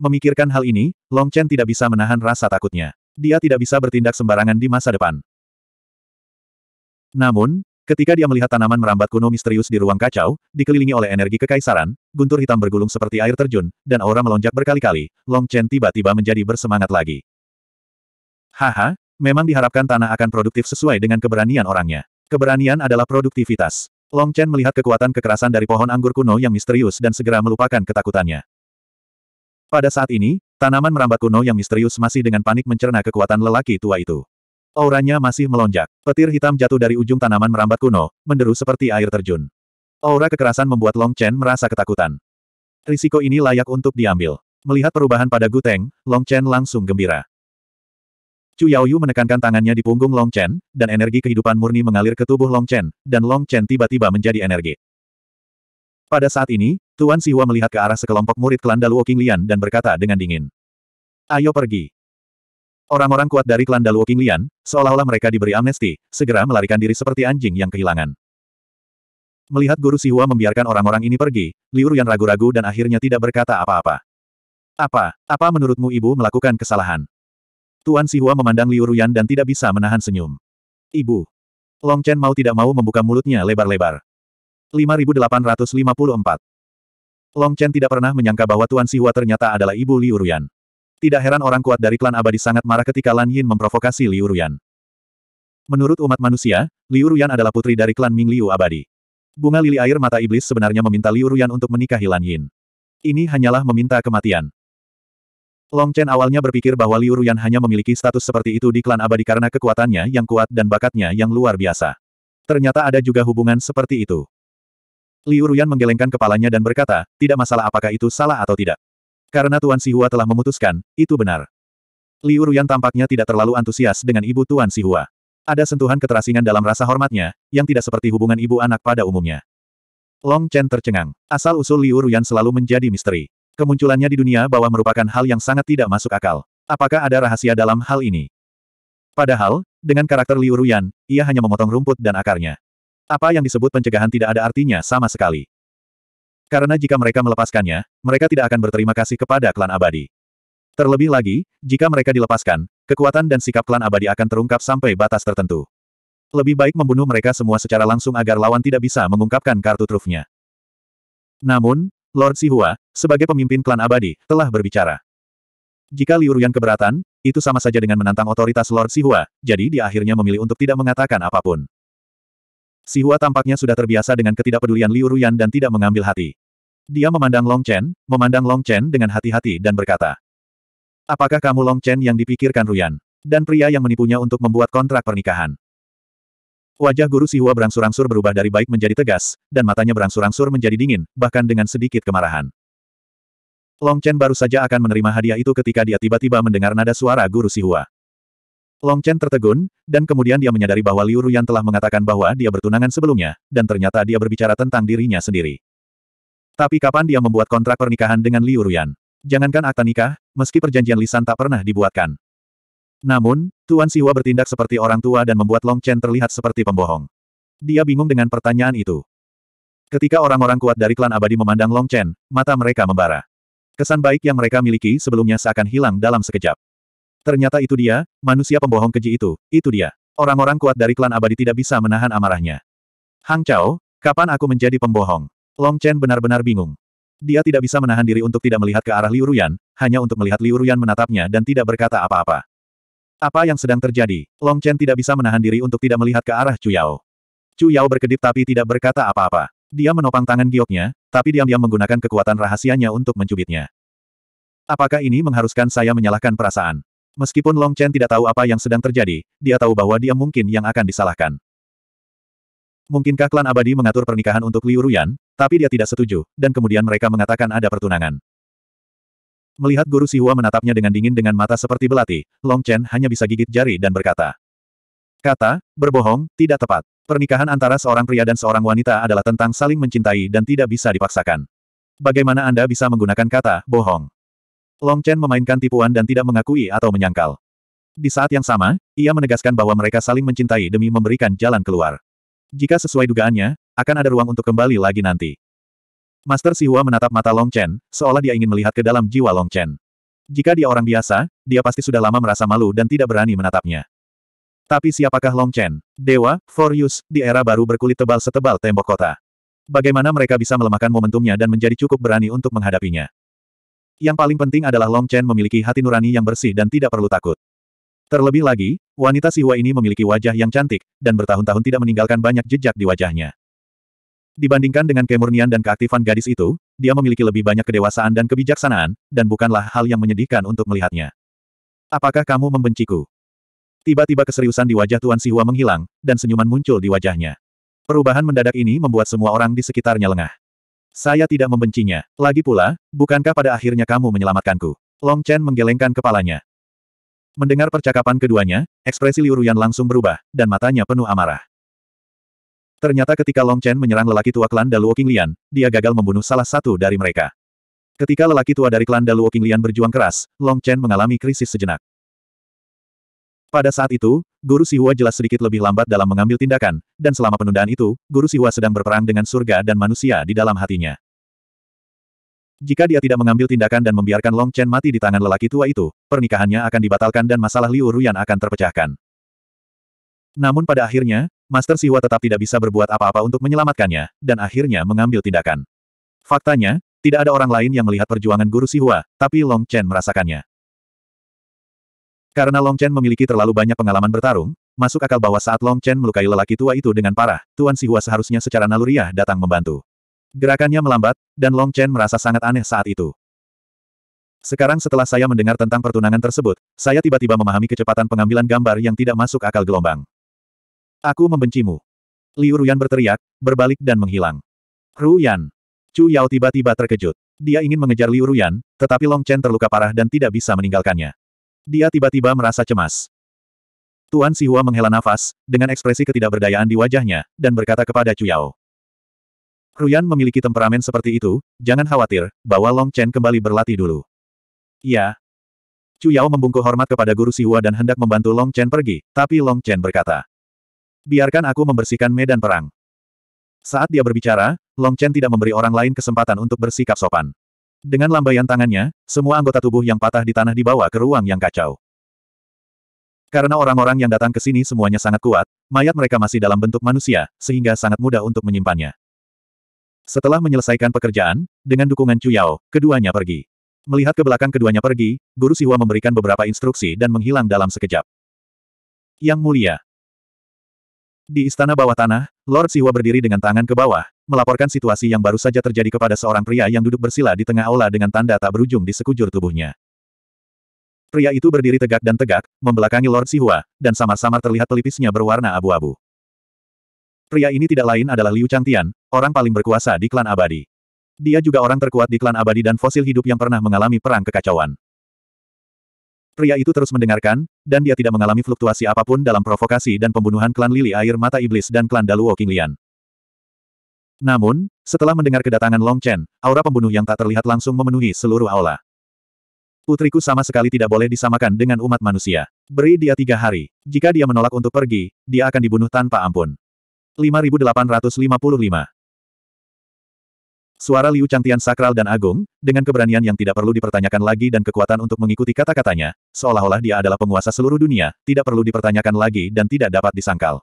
Memikirkan hal ini, Long Chen tidak bisa menahan rasa takutnya. Dia tidak bisa bertindak sembarangan di masa depan. Namun, ketika dia melihat tanaman merambat kuno misterius di ruang kacau, dikelilingi oleh energi kekaisaran, guntur hitam bergulung seperti air terjun, dan aura melonjak berkali-kali, Long Chen tiba-tiba menjadi bersemangat lagi. Haha, memang diharapkan tanah akan produktif sesuai dengan keberanian orangnya. Keberanian adalah produktivitas. Long Chen melihat kekuatan kekerasan dari pohon anggur kuno yang misterius dan segera melupakan ketakutannya. Pada saat ini, tanaman merambat kuno yang misterius masih dengan panik mencerna kekuatan lelaki tua itu. Auranya masih melonjak. Petir hitam jatuh dari ujung tanaman merambat kuno, menderu seperti air terjun. Aura kekerasan membuat Long Chen merasa ketakutan. Risiko ini layak untuk diambil. Melihat perubahan pada Guteng, Long Chen langsung gembira. Chu Yaoyu menekankan tangannya di punggung Long Chen, dan energi kehidupan murni mengalir ke tubuh Long Chen, dan Long Chen tiba-tiba menjadi energi. Pada saat ini, Tuan Siwa melihat ke arah sekelompok murid klan Daluo Qinglian dan berkata dengan dingin. Ayo pergi. Orang-orang kuat dari klan Daluo Qinglian, seolah-olah mereka diberi amnesti, segera melarikan diri seperti anjing yang kehilangan. Melihat Guru Siwa membiarkan orang-orang ini pergi, Liu Ruyan ragu-ragu dan akhirnya tidak berkata apa-apa. Apa, apa menurutmu ibu melakukan kesalahan? Tuan Siwa memandang Liu Ruyan dan tidak bisa menahan senyum. Ibu. Long Chen mau tidak mau membuka mulutnya lebar-lebar. 5854. Long Chen tidak pernah menyangka bahwa Tuan Siwa ternyata adalah ibu Liu Ruyan. Tidak heran orang kuat dari klan abadi sangat marah ketika Lan Yin memprovokasi Liu Ruyan. Menurut umat manusia, Liu Ruyan adalah putri dari klan Ming Liu abadi. Bunga lili air mata iblis sebenarnya meminta Liu Ruyan untuk menikahi Lan Yin. Ini hanyalah meminta kematian. Long Chen awalnya berpikir bahwa Liu Ruyan hanya memiliki status seperti itu di klan abadi karena kekuatannya yang kuat dan bakatnya yang luar biasa. Ternyata ada juga hubungan seperti itu. Liu Ruyan menggelengkan kepalanya dan berkata, tidak masalah apakah itu salah atau tidak. Karena Tuan Sihua telah memutuskan, itu benar. Liu Ruyan tampaknya tidak terlalu antusias dengan ibu Tuan Sihua. Ada sentuhan keterasingan dalam rasa hormatnya, yang tidak seperti hubungan ibu anak pada umumnya. Long Chen tercengang. Asal-usul Liu Ruyan selalu menjadi misteri. Kemunculannya di dunia bawah merupakan hal yang sangat tidak masuk akal. Apakah ada rahasia dalam hal ini? Padahal, dengan karakter Liu Ruyan, ia hanya memotong rumput dan akarnya. Apa yang disebut pencegahan tidak ada artinya sama sekali. Karena jika mereka melepaskannya, mereka tidak akan berterima kasih kepada klan abadi. Terlebih lagi, jika mereka dilepaskan, kekuatan dan sikap klan abadi akan terungkap sampai batas tertentu. Lebih baik membunuh mereka semua secara langsung agar lawan tidak bisa mengungkapkan kartu trufnya. Namun, Lord Sihua, sebagai pemimpin klan abadi, telah berbicara. Jika Liu Ruyan keberatan, itu sama saja dengan menantang otoritas Lord Sihua, jadi dia akhirnya memilih untuk tidak mengatakan apapun. Si Hua tampaknya sudah terbiasa dengan ketidakpedulian Liu Ruyan dan tidak mengambil hati. Dia memandang Long Chen, memandang Long Chen dengan hati-hati dan berkata, Apakah kamu Long Chen yang dipikirkan Ruyan? Dan pria yang menipunya untuk membuat kontrak pernikahan. Wajah guru Si Hua berangsur-angsur berubah dari baik menjadi tegas, dan matanya berangsur-angsur menjadi dingin, bahkan dengan sedikit kemarahan. Long Chen baru saja akan menerima hadiah itu ketika dia tiba-tiba mendengar nada suara guru Si Hua. Long Chen tertegun, dan kemudian dia menyadari bahwa Liu Ruyan telah mengatakan bahwa dia bertunangan sebelumnya, dan ternyata dia berbicara tentang dirinya sendiri. Tapi kapan dia membuat kontrak pernikahan dengan Liu Ruyan? Jangankan akta nikah, meski perjanjian lisan tak pernah dibuatkan. Namun, Tuan Siwa bertindak seperti orang tua dan membuat Long Chen terlihat seperti pembohong. Dia bingung dengan pertanyaan itu. Ketika orang-orang kuat dari klan abadi memandang Long Chen, mata mereka membara. Kesan baik yang mereka miliki sebelumnya seakan hilang dalam sekejap. Ternyata itu dia, manusia pembohong keji itu, itu dia. Orang-orang kuat dari klan abadi tidak bisa menahan amarahnya. Hang Chao, kapan aku menjadi pembohong? Long Chen benar-benar bingung. Dia tidak bisa menahan diri untuk tidak melihat ke arah Liu Ruyan, hanya untuk melihat Liu Ruyan menatapnya dan tidak berkata apa-apa. Apa yang sedang terjadi? Long Chen tidak bisa menahan diri untuk tidak melihat ke arah Chu Yao. Chu Yao berkedip tapi tidak berkata apa-apa. Dia menopang tangan gioknya, tapi diam-diam menggunakan kekuatan rahasianya untuk mencubitnya. Apakah ini mengharuskan saya menyalahkan perasaan? Meskipun Long Chen tidak tahu apa yang sedang terjadi, dia tahu bahwa dia mungkin yang akan disalahkan. Mungkinkah klan abadi mengatur pernikahan untuk Liu Ruyan, tapi dia tidak setuju, dan kemudian mereka mengatakan ada pertunangan. Melihat guru Sihua menatapnya dengan dingin dengan mata seperti belati, Long Chen hanya bisa gigit jari dan berkata. Kata, berbohong, tidak tepat. Pernikahan antara seorang pria dan seorang wanita adalah tentang saling mencintai dan tidak bisa dipaksakan. Bagaimana Anda bisa menggunakan kata, bohong? Long Chen memainkan tipuan dan tidak mengakui atau menyangkal. Di saat yang sama, ia menegaskan bahwa mereka saling mencintai demi memberikan jalan keluar. Jika sesuai dugaannya, akan ada ruang untuk kembali lagi nanti. Master Sihua menatap mata Long Chen, seolah dia ingin melihat ke dalam jiwa Long Chen. Jika dia orang biasa, dia pasti sudah lama merasa malu dan tidak berani menatapnya. Tapi siapakah Long Chen? Dewa, Forius, di era baru berkulit tebal setebal tembok kota. Bagaimana mereka bisa melemahkan momentumnya dan menjadi cukup berani untuk menghadapinya? Yang paling penting adalah Long Chen memiliki hati nurani yang bersih dan tidak perlu takut. Terlebih lagi, wanita Siwa ini memiliki wajah yang cantik, dan bertahun-tahun tidak meninggalkan banyak jejak di wajahnya. Dibandingkan dengan kemurnian dan keaktifan gadis itu, dia memiliki lebih banyak kedewasaan dan kebijaksanaan, dan bukanlah hal yang menyedihkan untuk melihatnya. Apakah kamu membenciku? Tiba-tiba keseriusan di wajah Tuan Siwa menghilang, dan senyuman muncul di wajahnya. Perubahan mendadak ini membuat semua orang di sekitarnya lengah. Saya tidak membencinya. Lagi pula, bukankah pada akhirnya kamu menyelamatkanku? Long Chen menggelengkan kepalanya. Mendengar percakapan keduanya, ekspresi Liu Ruyan langsung berubah, dan matanya penuh amarah. Ternyata ketika Long Chen menyerang lelaki tua klan Daluo Qinglian, dia gagal membunuh salah satu dari mereka. Ketika lelaki tua dari klan Daluo Qinglian berjuang keras, Long Chen mengalami krisis sejenak. Pada saat itu, Guru Siwa jelas sedikit lebih lambat dalam mengambil tindakan, dan selama penundaan itu, Guru Siwa sedang berperang dengan surga dan manusia di dalam hatinya. Jika dia tidak mengambil tindakan dan membiarkan Long Chen mati di tangan lelaki tua itu, pernikahannya akan dibatalkan dan masalah Liu Ruyan akan terpecahkan. Namun pada akhirnya, Master Siwa tetap tidak bisa berbuat apa-apa untuk menyelamatkannya, dan akhirnya mengambil tindakan. Faktanya, tidak ada orang lain yang melihat perjuangan Guru Siwa, tapi Long Chen merasakannya. Karena Long Chen memiliki terlalu banyak pengalaman bertarung, masuk akal bahwa saat Long Chen melukai lelaki tua itu dengan parah, Tuan Sihua seharusnya secara naluriah datang membantu. Gerakannya melambat, dan Long Chen merasa sangat aneh saat itu. Sekarang setelah saya mendengar tentang pertunangan tersebut, saya tiba-tiba memahami kecepatan pengambilan gambar yang tidak masuk akal gelombang. Aku membencimu. Liu Ruyan berteriak, berbalik dan menghilang. Ruyan. Chu Yao tiba-tiba terkejut. Dia ingin mengejar Liu Ruyan, tetapi Long Chen terluka parah dan tidak bisa meninggalkannya. Dia tiba-tiba merasa cemas. Tuan Sihua menghela nafas, dengan ekspresi ketidakberdayaan di wajahnya, dan berkata kepada Cuyao. Ruyan memiliki temperamen seperti itu, jangan khawatir, Bawa Long Chen kembali berlatih dulu. Ya. Cuyao membungkuk hormat kepada guru Sihua dan hendak membantu Long Chen pergi, tapi Long Chen berkata. Biarkan aku membersihkan medan perang. Saat dia berbicara, Long Chen tidak memberi orang lain kesempatan untuk bersikap sopan. Dengan lambaian tangannya, semua anggota tubuh yang patah di tanah dibawa ke ruang yang kacau. Karena orang-orang yang datang ke sini semuanya sangat kuat, mayat mereka masih dalam bentuk manusia, sehingga sangat mudah untuk menyimpannya. Setelah menyelesaikan pekerjaan, dengan dukungan Chu Yao, keduanya pergi. Melihat ke belakang keduanya pergi, Guru Siwa memberikan beberapa instruksi dan menghilang dalam sekejap. Yang mulia. Di istana bawah tanah, Lord Siwa berdiri dengan tangan ke bawah, melaporkan situasi yang baru saja terjadi kepada seorang pria yang duduk bersila di tengah aula dengan tanda tak berujung di sekujur tubuhnya. Pria itu berdiri tegak dan tegak, membelakangi Lord Sihua, dan samar-samar terlihat pelipisnya berwarna abu-abu. Pria ini tidak lain adalah Liu Changtian, orang paling berkuasa di klan abadi. Dia juga orang terkuat di klan abadi dan fosil hidup yang pernah mengalami perang kekacauan. Pria itu terus mendengarkan, dan dia tidak mengalami fluktuasi apapun dalam provokasi dan pembunuhan klan Lili Air Mata Iblis dan klan Daluo Qinglian. Namun, setelah mendengar kedatangan Long Chen, aura pembunuh yang tak terlihat langsung memenuhi seluruh aula. Putriku sama sekali tidak boleh disamakan dengan umat manusia. Beri dia tiga hari. Jika dia menolak untuk pergi, dia akan dibunuh tanpa ampun. 5855 Suara Liu Changtian sakral dan agung, dengan keberanian yang tidak perlu dipertanyakan lagi dan kekuatan untuk mengikuti kata-katanya, seolah-olah dia adalah penguasa seluruh dunia, tidak perlu dipertanyakan lagi dan tidak dapat disangkal.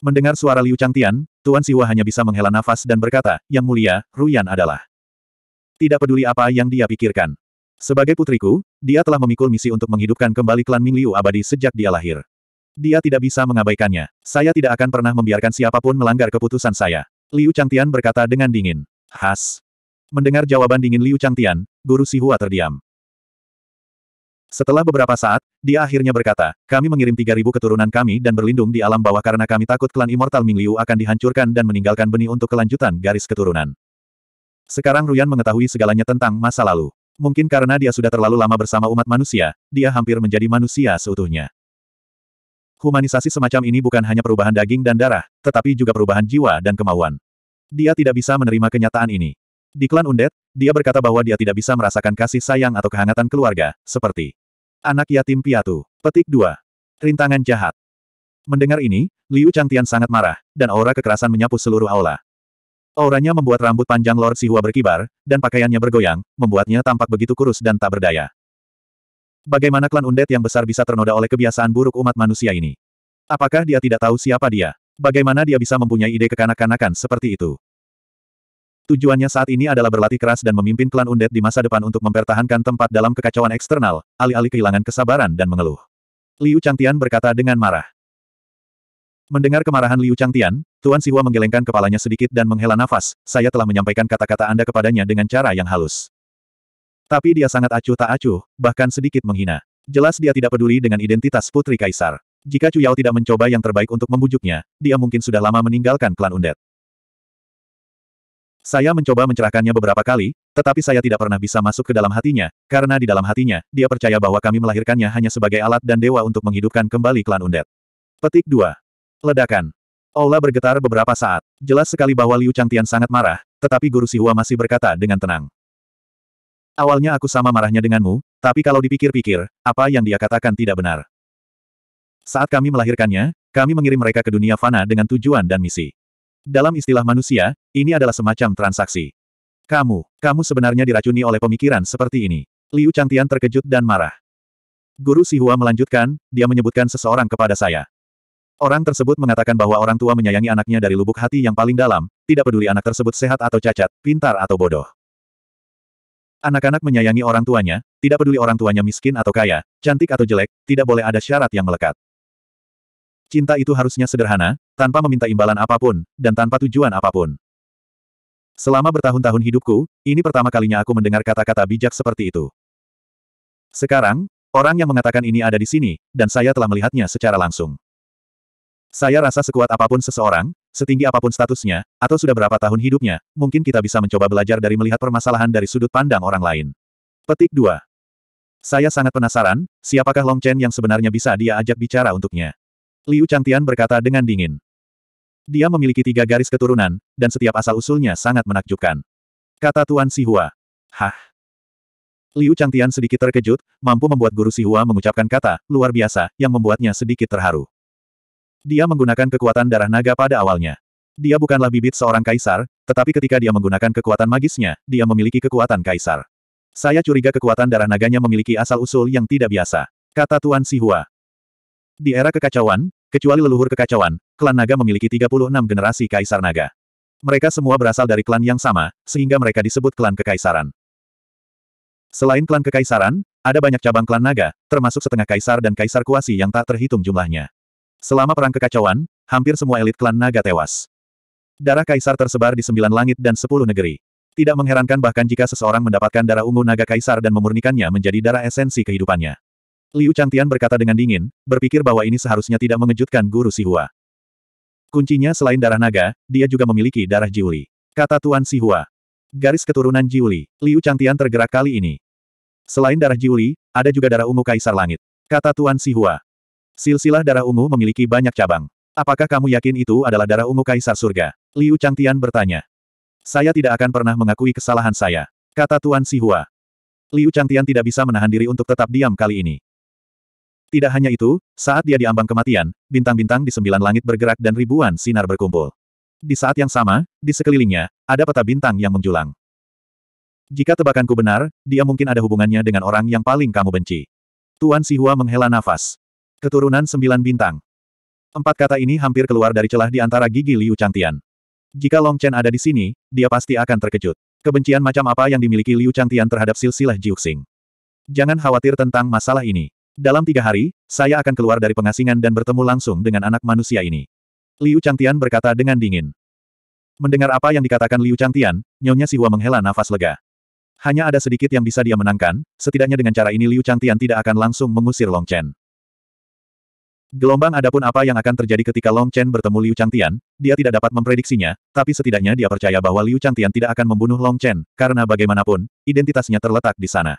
Mendengar suara Liu Changtian, Tuan Siwa hanya bisa menghela nafas dan berkata, Yang mulia, Ruyan adalah. Tidak peduli apa yang dia pikirkan. Sebagai putriku, dia telah memikul misi untuk menghidupkan kembali klan Ming Liu abadi sejak dia lahir. Dia tidak bisa mengabaikannya. Saya tidak akan pernah membiarkan siapapun melanggar keputusan saya. Liu Changtian berkata dengan dingin. Has. Mendengar jawaban dingin Liu Changtian, Guru Sihua terdiam. Setelah beberapa saat, dia akhirnya berkata, kami mengirim 3.000 keturunan kami dan berlindung di alam bawah karena kami takut klan Immortal Mingliu akan dihancurkan dan meninggalkan benih untuk kelanjutan garis keturunan. Sekarang Ruyan mengetahui segalanya tentang masa lalu. Mungkin karena dia sudah terlalu lama bersama umat manusia, dia hampir menjadi manusia seutuhnya. Humanisasi semacam ini bukan hanya perubahan daging dan darah, tetapi juga perubahan jiwa dan kemauan. Dia tidak bisa menerima kenyataan ini. Di klan Undet, dia berkata bahwa dia tidak bisa merasakan kasih sayang atau kehangatan keluarga, seperti Anak yatim piatu. Petik 2. Rintangan jahat. Mendengar ini, Liu Changtian sangat marah, dan aura kekerasan menyapu seluruh aula. Auranya membuat rambut panjang Lord Sihua berkibar, dan pakaiannya bergoyang, membuatnya tampak begitu kurus dan tak berdaya. Bagaimana klan undet yang besar bisa ternoda oleh kebiasaan buruk umat manusia ini? Apakah dia tidak tahu siapa dia? Bagaimana dia bisa mempunyai ide kekanak-kanakan seperti itu? Tujuannya saat ini adalah berlatih keras dan memimpin klan Undet di masa depan untuk mempertahankan tempat dalam kekacauan eksternal, alih-alih kehilangan kesabaran dan mengeluh. Liu Changtian berkata dengan marah. Mendengar kemarahan Liu Changtian, Tuan Siwa menggelengkan kepalanya sedikit dan menghela nafas, saya telah menyampaikan kata-kata Anda kepadanya dengan cara yang halus. Tapi dia sangat acuh tak acuh, bahkan sedikit menghina. Jelas dia tidak peduli dengan identitas Putri Kaisar. Jika Chu Yao tidak mencoba yang terbaik untuk membujuknya, dia mungkin sudah lama meninggalkan klan Undet. Saya mencoba mencerahkannya beberapa kali, tetapi saya tidak pernah bisa masuk ke dalam hatinya, karena di dalam hatinya, dia percaya bahwa kami melahirkannya hanya sebagai alat dan dewa untuk menghidupkan kembali klan Undead. Petik 2. Ledakan. Ola bergetar beberapa saat. Jelas sekali bahwa Liu Changtian sangat marah, tetapi Guru Sihua masih berkata dengan tenang. Awalnya aku sama marahnya denganmu, tapi kalau dipikir-pikir, apa yang dia katakan tidak benar. Saat kami melahirkannya, kami mengirim mereka ke dunia fana dengan tujuan dan misi. Dalam istilah manusia, ini adalah semacam transaksi. Kamu, kamu sebenarnya diracuni oleh pemikiran seperti ini. Liu Changtian terkejut dan marah. Guru Sihua melanjutkan, dia menyebutkan seseorang kepada saya. Orang tersebut mengatakan bahwa orang tua menyayangi anaknya dari lubuk hati yang paling dalam, tidak peduli anak tersebut sehat atau cacat, pintar atau bodoh. Anak-anak menyayangi orang tuanya, tidak peduli orang tuanya miskin atau kaya, cantik atau jelek, tidak boleh ada syarat yang melekat. Cinta itu harusnya sederhana, tanpa meminta imbalan apapun, dan tanpa tujuan apapun. Selama bertahun-tahun hidupku, ini pertama kalinya aku mendengar kata-kata bijak seperti itu. Sekarang, orang yang mengatakan ini ada di sini, dan saya telah melihatnya secara langsung. Saya rasa sekuat apapun seseorang, setinggi apapun statusnya, atau sudah berapa tahun hidupnya, mungkin kita bisa mencoba belajar dari melihat permasalahan dari sudut pandang orang lain. Petik 2. Saya sangat penasaran, siapakah Long Chen yang sebenarnya bisa dia ajak bicara untuknya. Liu Changtian berkata dengan dingin. Dia memiliki tiga garis keturunan, dan setiap asal-usulnya sangat menakjubkan. Kata Tuan Sihua. Hah? Liu Changtian sedikit terkejut, mampu membuat guru Sihua mengucapkan kata, luar biasa, yang membuatnya sedikit terharu. Dia menggunakan kekuatan darah naga pada awalnya. Dia bukanlah bibit seorang kaisar, tetapi ketika dia menggunakan kekuatan magisnya, dia memiliki kekuatan kaisar. Saya curiga kekuatan darah naganya memiliki asal-usul yang tidak biasa. Kata Tuan Sihua. Di era kekacauan, Kecuali leluhur kekacauan, klan naga memiliki 36 generasi kaisar naga. Mereka semua berasal dari klan yang sama, sehingga mereka disebut klan kekaisaran. Selain klan kekaisaran, ada banyak cabang klan naga, termasuk setengah kaisar dan kaisar kuasi yang tak terhitung jumlahnya. Selama perang kekacauan, hampir semua elit klan naga tewas. Darah kaisar tersebar di sembilan langit dan sepuluh negeri. Tidak mengherankan bahkan jika seseorang mendapatkan darah ungu naga kaisar dan memurnikannya menjadi darah esensi kehidupannya. Liu Changtian berkata dengan dingin, berpikir bahwa ini seharusnya tidak mengejutkan Guru Sihua. Kuncinya selain darah naga, dia juga memiliki darah Jiuli. Kata Tuan Sihua. Garis keturunan Jiuli. Liu Changtian tergerak kali ini. Selain darah Jiuli, ada juga darah ungu Kaisar Langit. Kata Tuan Sihua. Silsilah darah ungu memiliki banyak cabang. Apakah kamu yakin itu adalah darah ungu Kaisar Surga? Liu Changtian bertanya. Saya tidak akan pernah mengakui kesalahan saya. Kata Tuan Sihua. Liu Changtian tidak bisa menahan diri untuk tetap diam kali ini. Tidak hanya itu, saat dia diambang kematian, bintang-bintang di sembilan langit bergerak dan ribuan sinar berkumpul. Di saat yang sama, di sekelilingnya, ada peta bintang yang menjulang. Jika tebakanku benar, dia mungkin ada hubungannya dengan orang yang paling kamu benci. Tuan Sihua menghela nafas. Keturunan sembilan bintang. Empat kata ini hampir keluar dari celah di antara gigi Liu Changtian. Jika Long Chen ada di sini, dia pasti akan terkejut. Kebencian macam apa yang dimiliki Liu Changtian terhadap silsilah Jiuxing? Jangan khawatir tentang masalah ini. Dalam tiga hari, saya akan keluar dari pengasingan dan bertemu langsung dengan anak manusia ini. Liu Changtian berkata dengan dingin. Mendengar apa yang dikatakan Liu Changtian, Nyonya Siwa menghela nafas lega. Hanya ada sedikit yang bisa dia menangkan, setidaknya dengan cara ini Liu Changtian tidak akan langsung mengusir Long Chen. Gelombang adapun apa yang akan terjadi ketika Long Chen bertemu Liu Changtian, dia tidak dapat memprediksinya, tapi setidaknya dia percaya bahwa Liu Changtian tidak akan membunuh Long Chen, karena bagaimanapun, identitasnya terletak di sana.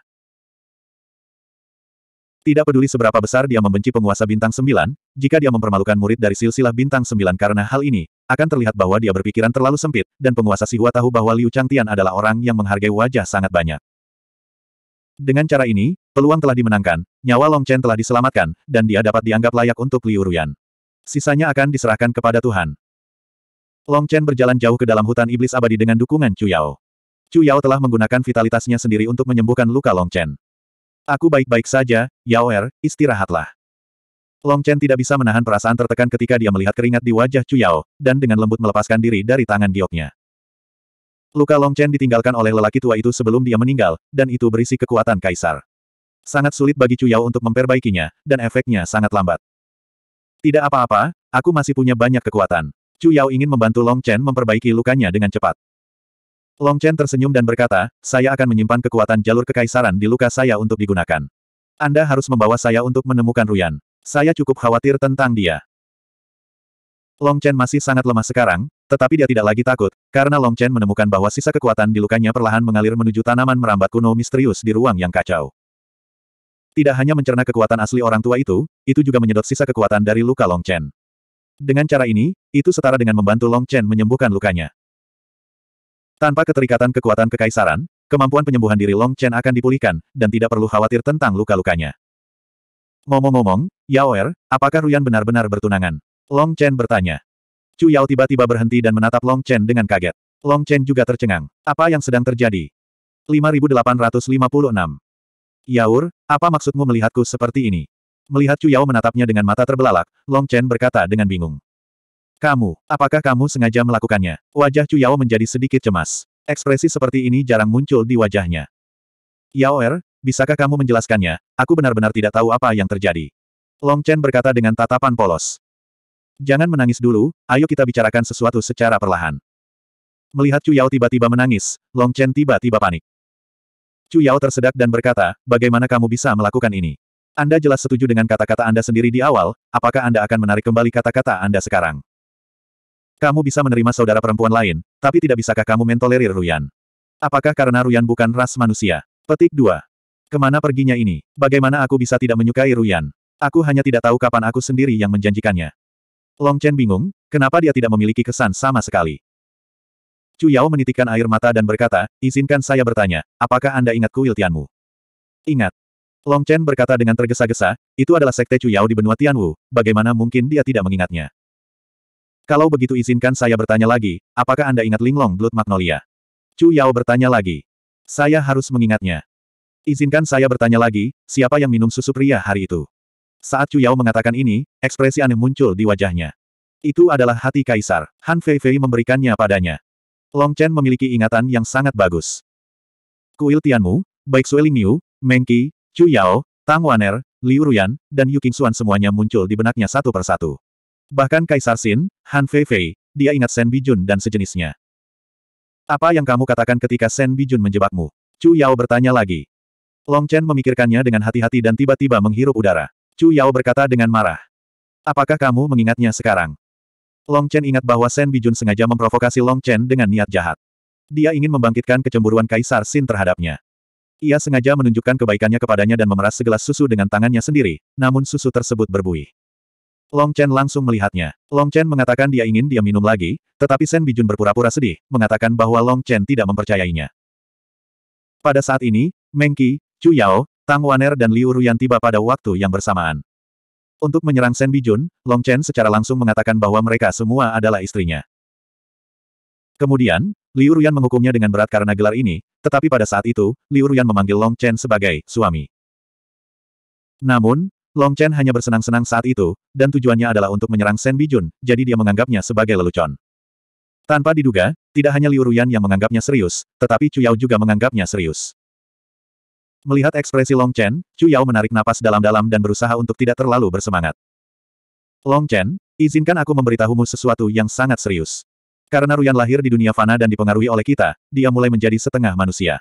Tidak peduli seberapa besar dia membenci penguasa bintang sembilan, jika dia mempermalukan murid dari silsilah bintang sembilan karena hal ini, akan terlihat bahwa dia berpikiran terlalu sempit, dan penguasa Sihua tahu bahwa Liu Changtian adalah orang yang menghargai wajah sangat banyak. Dengan cara ini, peluang telah dimenangkan, nyawa Long Chen telah diselamatkan, dan dia dapat dianggap layak untuk Liu Ruyan. Sisanya akan diserahkan kepada Tuhan. Long Chen berjalan jauh ke dalam hutan iblis abadi dengan dukungan Chu Yao. Chu Yao telah menggunakan vitalitasnya sendiri untuk menyembuhkan luka Long Chen. Aku baik-baik saja, Yaoer, istirahatlah. Long Chen tidak bisa menahan perasaan tertekan ketika dia melihat keringat di wajah Chu Yao, dan dengan lembut melepaskan diri dari tangan gioknya. Luka Long Chen ditinggalkan oleh lelaki tua itu sebelum dia meninggal, dan itu berisi kekuatan kaisar. Sangat sulit bagi Chu Yao untuk memperbaikinya, dan efeknya sangat lambat. Tidak apa-apa, aku masih punya banyak kekuatan. Chu Yao ingin membantu Long Chen memperbaiki lukanya dengan cepat. Long Chen tersenyum dan berkata, saya akan menyimpan kekuatan jalur kekaisaran di luka saya untuk digunakan. Anda harus membawa saya untuk menemukan Ruyan. Saya cukup khawatir tentang dia. Long Chen masih sangat lemah sekarang, tetapi dia tidak lagi takut, karena Long Chen menemukan bahwa sisa kekuatan di lukanya perlahan mengalir menuju tanaman merambat kuno misterius di ruang yang kacau. Tidak hanya mencerna kekuatan asli orang tua itu, itu juga menyedot sisa kekuatan dari luka Long Chen. Dengan cara ini, itu setara dengan membantu Long Chen menyembuhkan lukanya. Tanpa keterikatan kekuatan kekaisaran, kemampuan penyembuhan diri Long Chen akan dipulihkan, dan tidak perlu khawatir tentang luka-lukanya. Ngomong-ngomong, Yao Er, apakah Ruyan benar-benar bertunangan? Long Chen bertanya. Chu Yao tiba-tiba berhenti dan menatap Long Chen dengan kaget. Long Chen juga tercengang. Apa yang sedang terjadi? 5856. Yaur, apa maksudmu melihatku seperti ini? Melihat Chu Yao menatapnya dengan mata terbelalak, Long Chen berkata dengan bingung. Kamu, apakah kamu sengaja melakukannya? Wajah Chu Yao menjadi sedikit cemas. Ekspresi seperti ini jarang muncul di wajahnya. Yao Er, bisakah kamu menjelaskannya? Aku benar-benar tidak tahu apa yang terjadi. Long Chen berkata dengan tatapan polos. Jangan menangis dulu, ayo kita bicarakan sesuatu secara perlahan. Melihat Chu Yao tiba-tiba menangis, Long Chen tiba-tiba panik. Chu Yao tersedak dan berkata, bagaimana kamu bisa melakukan ini? Anda jelas setuju dengan kata-kata Anda sendiri di awal, apakah Anda akan menarik kembali kata-kata Anda sekarang? Kamu bisa menerima saudara perempuan lain, tapi tidak bisakah kamu mentolerir Ruyan? Apakah karena Ruyan bukan ras manusia? Petik 2. Kemana perginya ini? Bagaimana aku bisa tidak menyukai Ruyan? Aku hanya tidak tahu kapan aku sendiri yang menjanjikannya. Long Chen bingung, kenapa dia tidak memiliki kesan sama sekali. Chu Yao menitikkan air mata dan berkata, izinkan saya bertanya, apakah Anda ingat kuil Tianmu? Ingat. Long Chen berkata dengan tergesa-gesa, itu adalah sekte Chu Yao di benua Tianwu, bagaimana mungkin dia tidak mengingatnya? Kalau begitu izinkan saya bertanya lagi, apakah Anda ingat Linglong Blood Magnolia? Chu Yao bertanya lagi. Saya harus mengingatnya. Izinkan saya bertanya lagi, siapa yang minum susu pria hari itu? Saat Chu Yao mengatakan ini, ekspresi aneh muncul di wajahnya. Itu adalah hati kaisar. Han Fei Fei memberikannya padanya. Long Chen memiliki ingatan yang sangat bagus. Kuil Tianmu, baik Sue Niu, Meng Qi, Chu Yao, Tang Waner, Liu Ruyan, dan Yu Qingxuan semuanya muncul di benaknya satu persatu. Bahkan Kaisar Sin, Han Fei, dia ingat Sen Bijun dan sejenisnya. Apa yang kamu katakan ketika Sen Bijun menjebakmu? Chu Yao bertanya lagi. Long Chen memikirkannya dengan hati-hati dan tiba-tiba menghirup udara. Chu Yao berkata dengan marah. Apakah kamu mengingatnya sekarang? Long Chen ingat bahwa Sen Bijun sengaja memprovokasi Long Chen dengan niat jahat. Dia ingin membangkitkan kecemburuan Kaisar Sin terhadapnya. Ia sengaja menunjukkan kebaikannya kepadanya dan memeras segelas susu dengan tangannya sendiri, namun susu tersebut berbuih. Long Chen langsung melihatnya. Long Chen mengatakan dia ingin dia minum lagi, tetapi Shen Bijun berpura-pura sedih, mengatakan bahwa Long Chen tidak mempercayainya. Pada saat ini, Meng Qi, Chu Yao, Tang Waner dan Liu Ruyan tiba pada waktu yang bersamaan. Untuk menyerang Shen Bijun, Long Chen secara langsung mengatakan bahwa mereka semua adalah istrinya. Kemudian, Liu Ruyan menghukumnya dengan berat karena gelar ini, tetapi pada saat itu, Liu Ruyan memanggil Long Chen sebagai suami. Namun, Long Chen hanya bersenang-senang saat itu, dan tujuannya adalah untuk menyerang Shen Bijun, jadi dia menganggapnya sebagai lelucon. Tanpa diduga, tidak hanya Liu Ruyan yang menganggapnya serius, tetapi Chu Yao juga menganggapnya serius. Melihat ekspresi Long Chen, Chu Yao menarik napas dalam-dalam dan berusaha untuk tidak terlalu bersemangat. Long Chen, izinkan aku memberitahumu sesuatu yang sangat serius. Karena Ruyan lahir di dunia fana dan dipengaruhi oleh kita, dia mulai menjadi setengah manusia.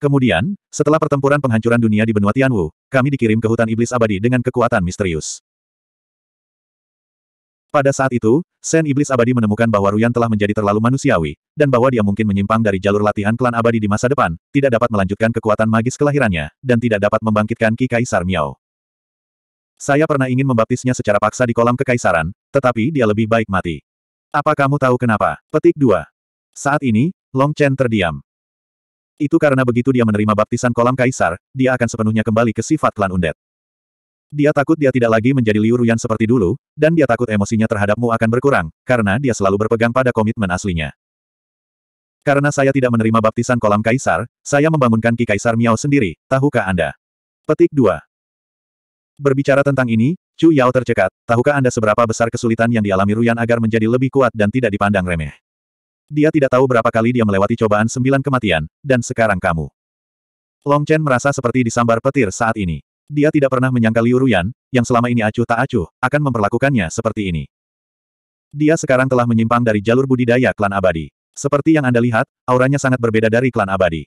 Kemudian, setelah pertempuran penghancuran dunia di benua Tianwu, kami dikirim ke hutan iblis abadi dengan kekuatan misterius. Pada saat itu, Sen Iblis Abadi menemukan bahwa Ruyan telah menjadi terlalu manusiawi, dan bahwa dia mungkin menyimpang dari jalur latihan klan abadi di masa depan, tidak dapat melanjutkan kekuatan magis kelahirannya, dan tidak dapat membangkitkan Ki Kaisar Miao. Saya pernah ingin membaptisnya secara paksa di kolam kekaisaran, tetapi dia lebih baik mati. Apa kamu tahu kenapa? Petik 2. Saat ini, Long Chen terdiam. Itu karena begitu dia menerima baptisan kolam kaisar, dia akan sepenuhnya kembali ke sifat klan undet. Dia takut dia tidak lagi menjadi Liu Ruyan seperti dulu, dan dia takut emosinya terhadapmu akan berkurang, karena dia selalu berpegang pada komitmen aslinya. Karena saya tidak menerima baptisan kolam kaisar, saya membangunkan Ki Kaisar Miao sendiri, tahukah Anda? Petik 2. Berbicara tentang ini, Chu Yao tercekat, tahukah Anda seberapa besar kesulitan yang dialami Ruyan agar menjadi lebih kuat dan tidak dipandang remeh? Dia tidak tahu berapa kali dia melewati cobaan sembilan kematian, dan sekarang kamu. Long Chen merasa seperti disambar petir saat ini. Dia tidak pernah menyangka Liu Ruyan, yang selama ini acuh tak acuh, akan memperlakukannya seperti ini. Dia sekarang telah menyimpang dari jalur budidaya klan abadi. Seperti yang Anda lihat, auranya sangat berbeda dari klan abadi.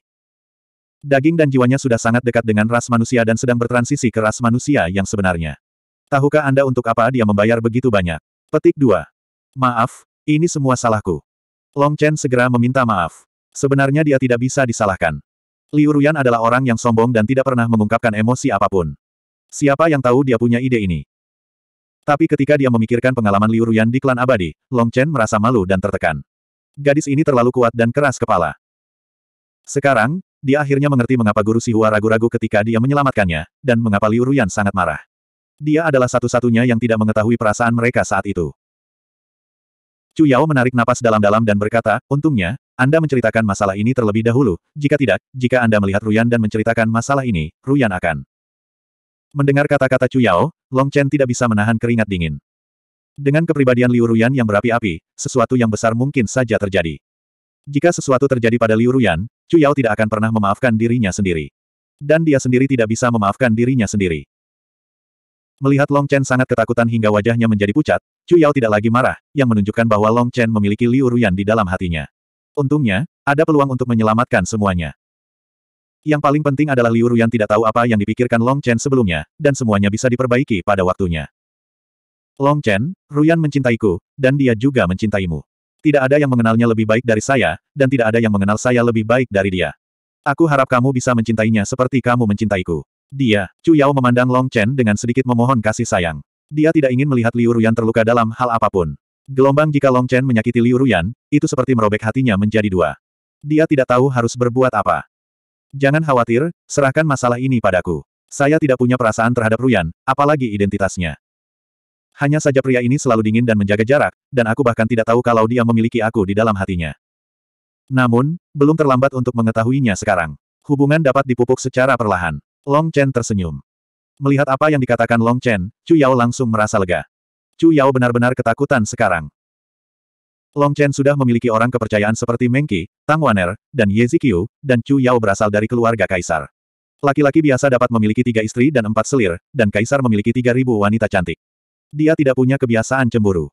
Daging dan jiwanya sudah sangat dekat dengan ras manusia dan sedang bertransisi ke ras manusia yang sebenarnya. Tahukah Anda untuk apa dia membayar begitu banyak? Petik 2. Maaf, ini semua salahku. Long Chen segera meminta maaf. Sebenarnya dia tidak bisa disalahkan. Liu Ruyan adalah orang yang sombong dan tidak pernah mengungkapkan emosi apapun. Siapa yang tahu dia punya ide ini? Tapi ketika dia memikirkan pengalaman Liu Ruyan di klan abadi, Long Chen merasa malu dan tertekan. Gadis ini terlalu kuat dan keras kepala. Sekarang, dia akhirnya mengerti mengapa Guru Sihua ragu-ragu ketika dia menyelamatkannya, dan mengapa Liu Ruyan sangat marah. Dia adalah satu-satunya yang tidak mengetahui perasaan mereka saat itu. Chu Yao menarik napas dalam-dalam dan berkata, untungnya, Anda menceritakan masalah ini terlebih dahulu, jika tidak, jika Anda melihat Ruyan dan menceritakan masalah ini, Ruyan akan. Mendengar kata-kata Chu Yao, Long Chen tidak bisa menahan keringat dingin. Dengan kepribadian Liu Ruyan yang berapi-api, sesuatu yang besar mungkin saja terjadi. Jika sesuatu terjadi pada Liu Ruyan, Chu Yao tidak akan pernah memaafkan dirinya sendiri. Dan dia sendiri tidak bisa memaafkan dirinya sendiri. Melihat Long Chen sangat ketakutan hingga wajahnya menjadi pucat, Chu Yao tidak lagi marah, yang menunjukkan bahwa Long Chen memiliki Liu Ruyan di dalam hatinya. Untungnya, ada peluang untuk menyelamatkan semuanya. Yang paling penting adalah Liu Ruyan tidak tahu apa yang dipikirkan Long Chen sebelumnya, dan semuanya bisa diperbaiki pada waktunya. Long Chen, Ruyan mencintaiku, dan dia juga mencintaimu. Tidak ada yang mengenalnya lebih baik dari saya, dan tidak ada yang mengenal saya lebih baik dari dia. Aku harap kamu bisa mencintainya seperti kamu mencintaiku. Dia, Chu Yao memandang Long Chen dengan sedikit memohon kasih sayang. Dia tidak ingin melihat Liu Ruyan terluka dalam hal apapun. Gelombang jika Long Chen menyakiti Liu Ruyan, itu seperti merobek hatinya menjadi dua. Dia tidak tahu harus berbuat apa. Jangan khawatir, serahkan masalah ini padaku. Saya tidak punya perasaan terhadap Ruyan, apalagi identitasnya. Hanya saja pria ini selalu dingin dan menjaga jarak, dan aku bahkan tidak tahu kalau dia memiliki aku di dalam hatinya. Namun, belum terlambat untuk mengetahuinya sekarang. Hubungan dapat dipupuk secara perlahan. Long Chen tersenyum. Melihat apa yang dikatakan Long Chen, Chu Yao langsung merasa lega. Chu Yao benar-benar ketakutan sekarang. Long Chen sudah memiliki orang kepercayaan seperti Mengqi, Tang Wan'er, dan Ye Zikyu, dan Chu Yao berasal dari keluarga kaisar. Laki-laki biasa dapat memiliki tiga istri dan empat selir, dan kaisar memiliki tiga ribu wanita cantik. Dia tidak punya kebiasaan cemburu.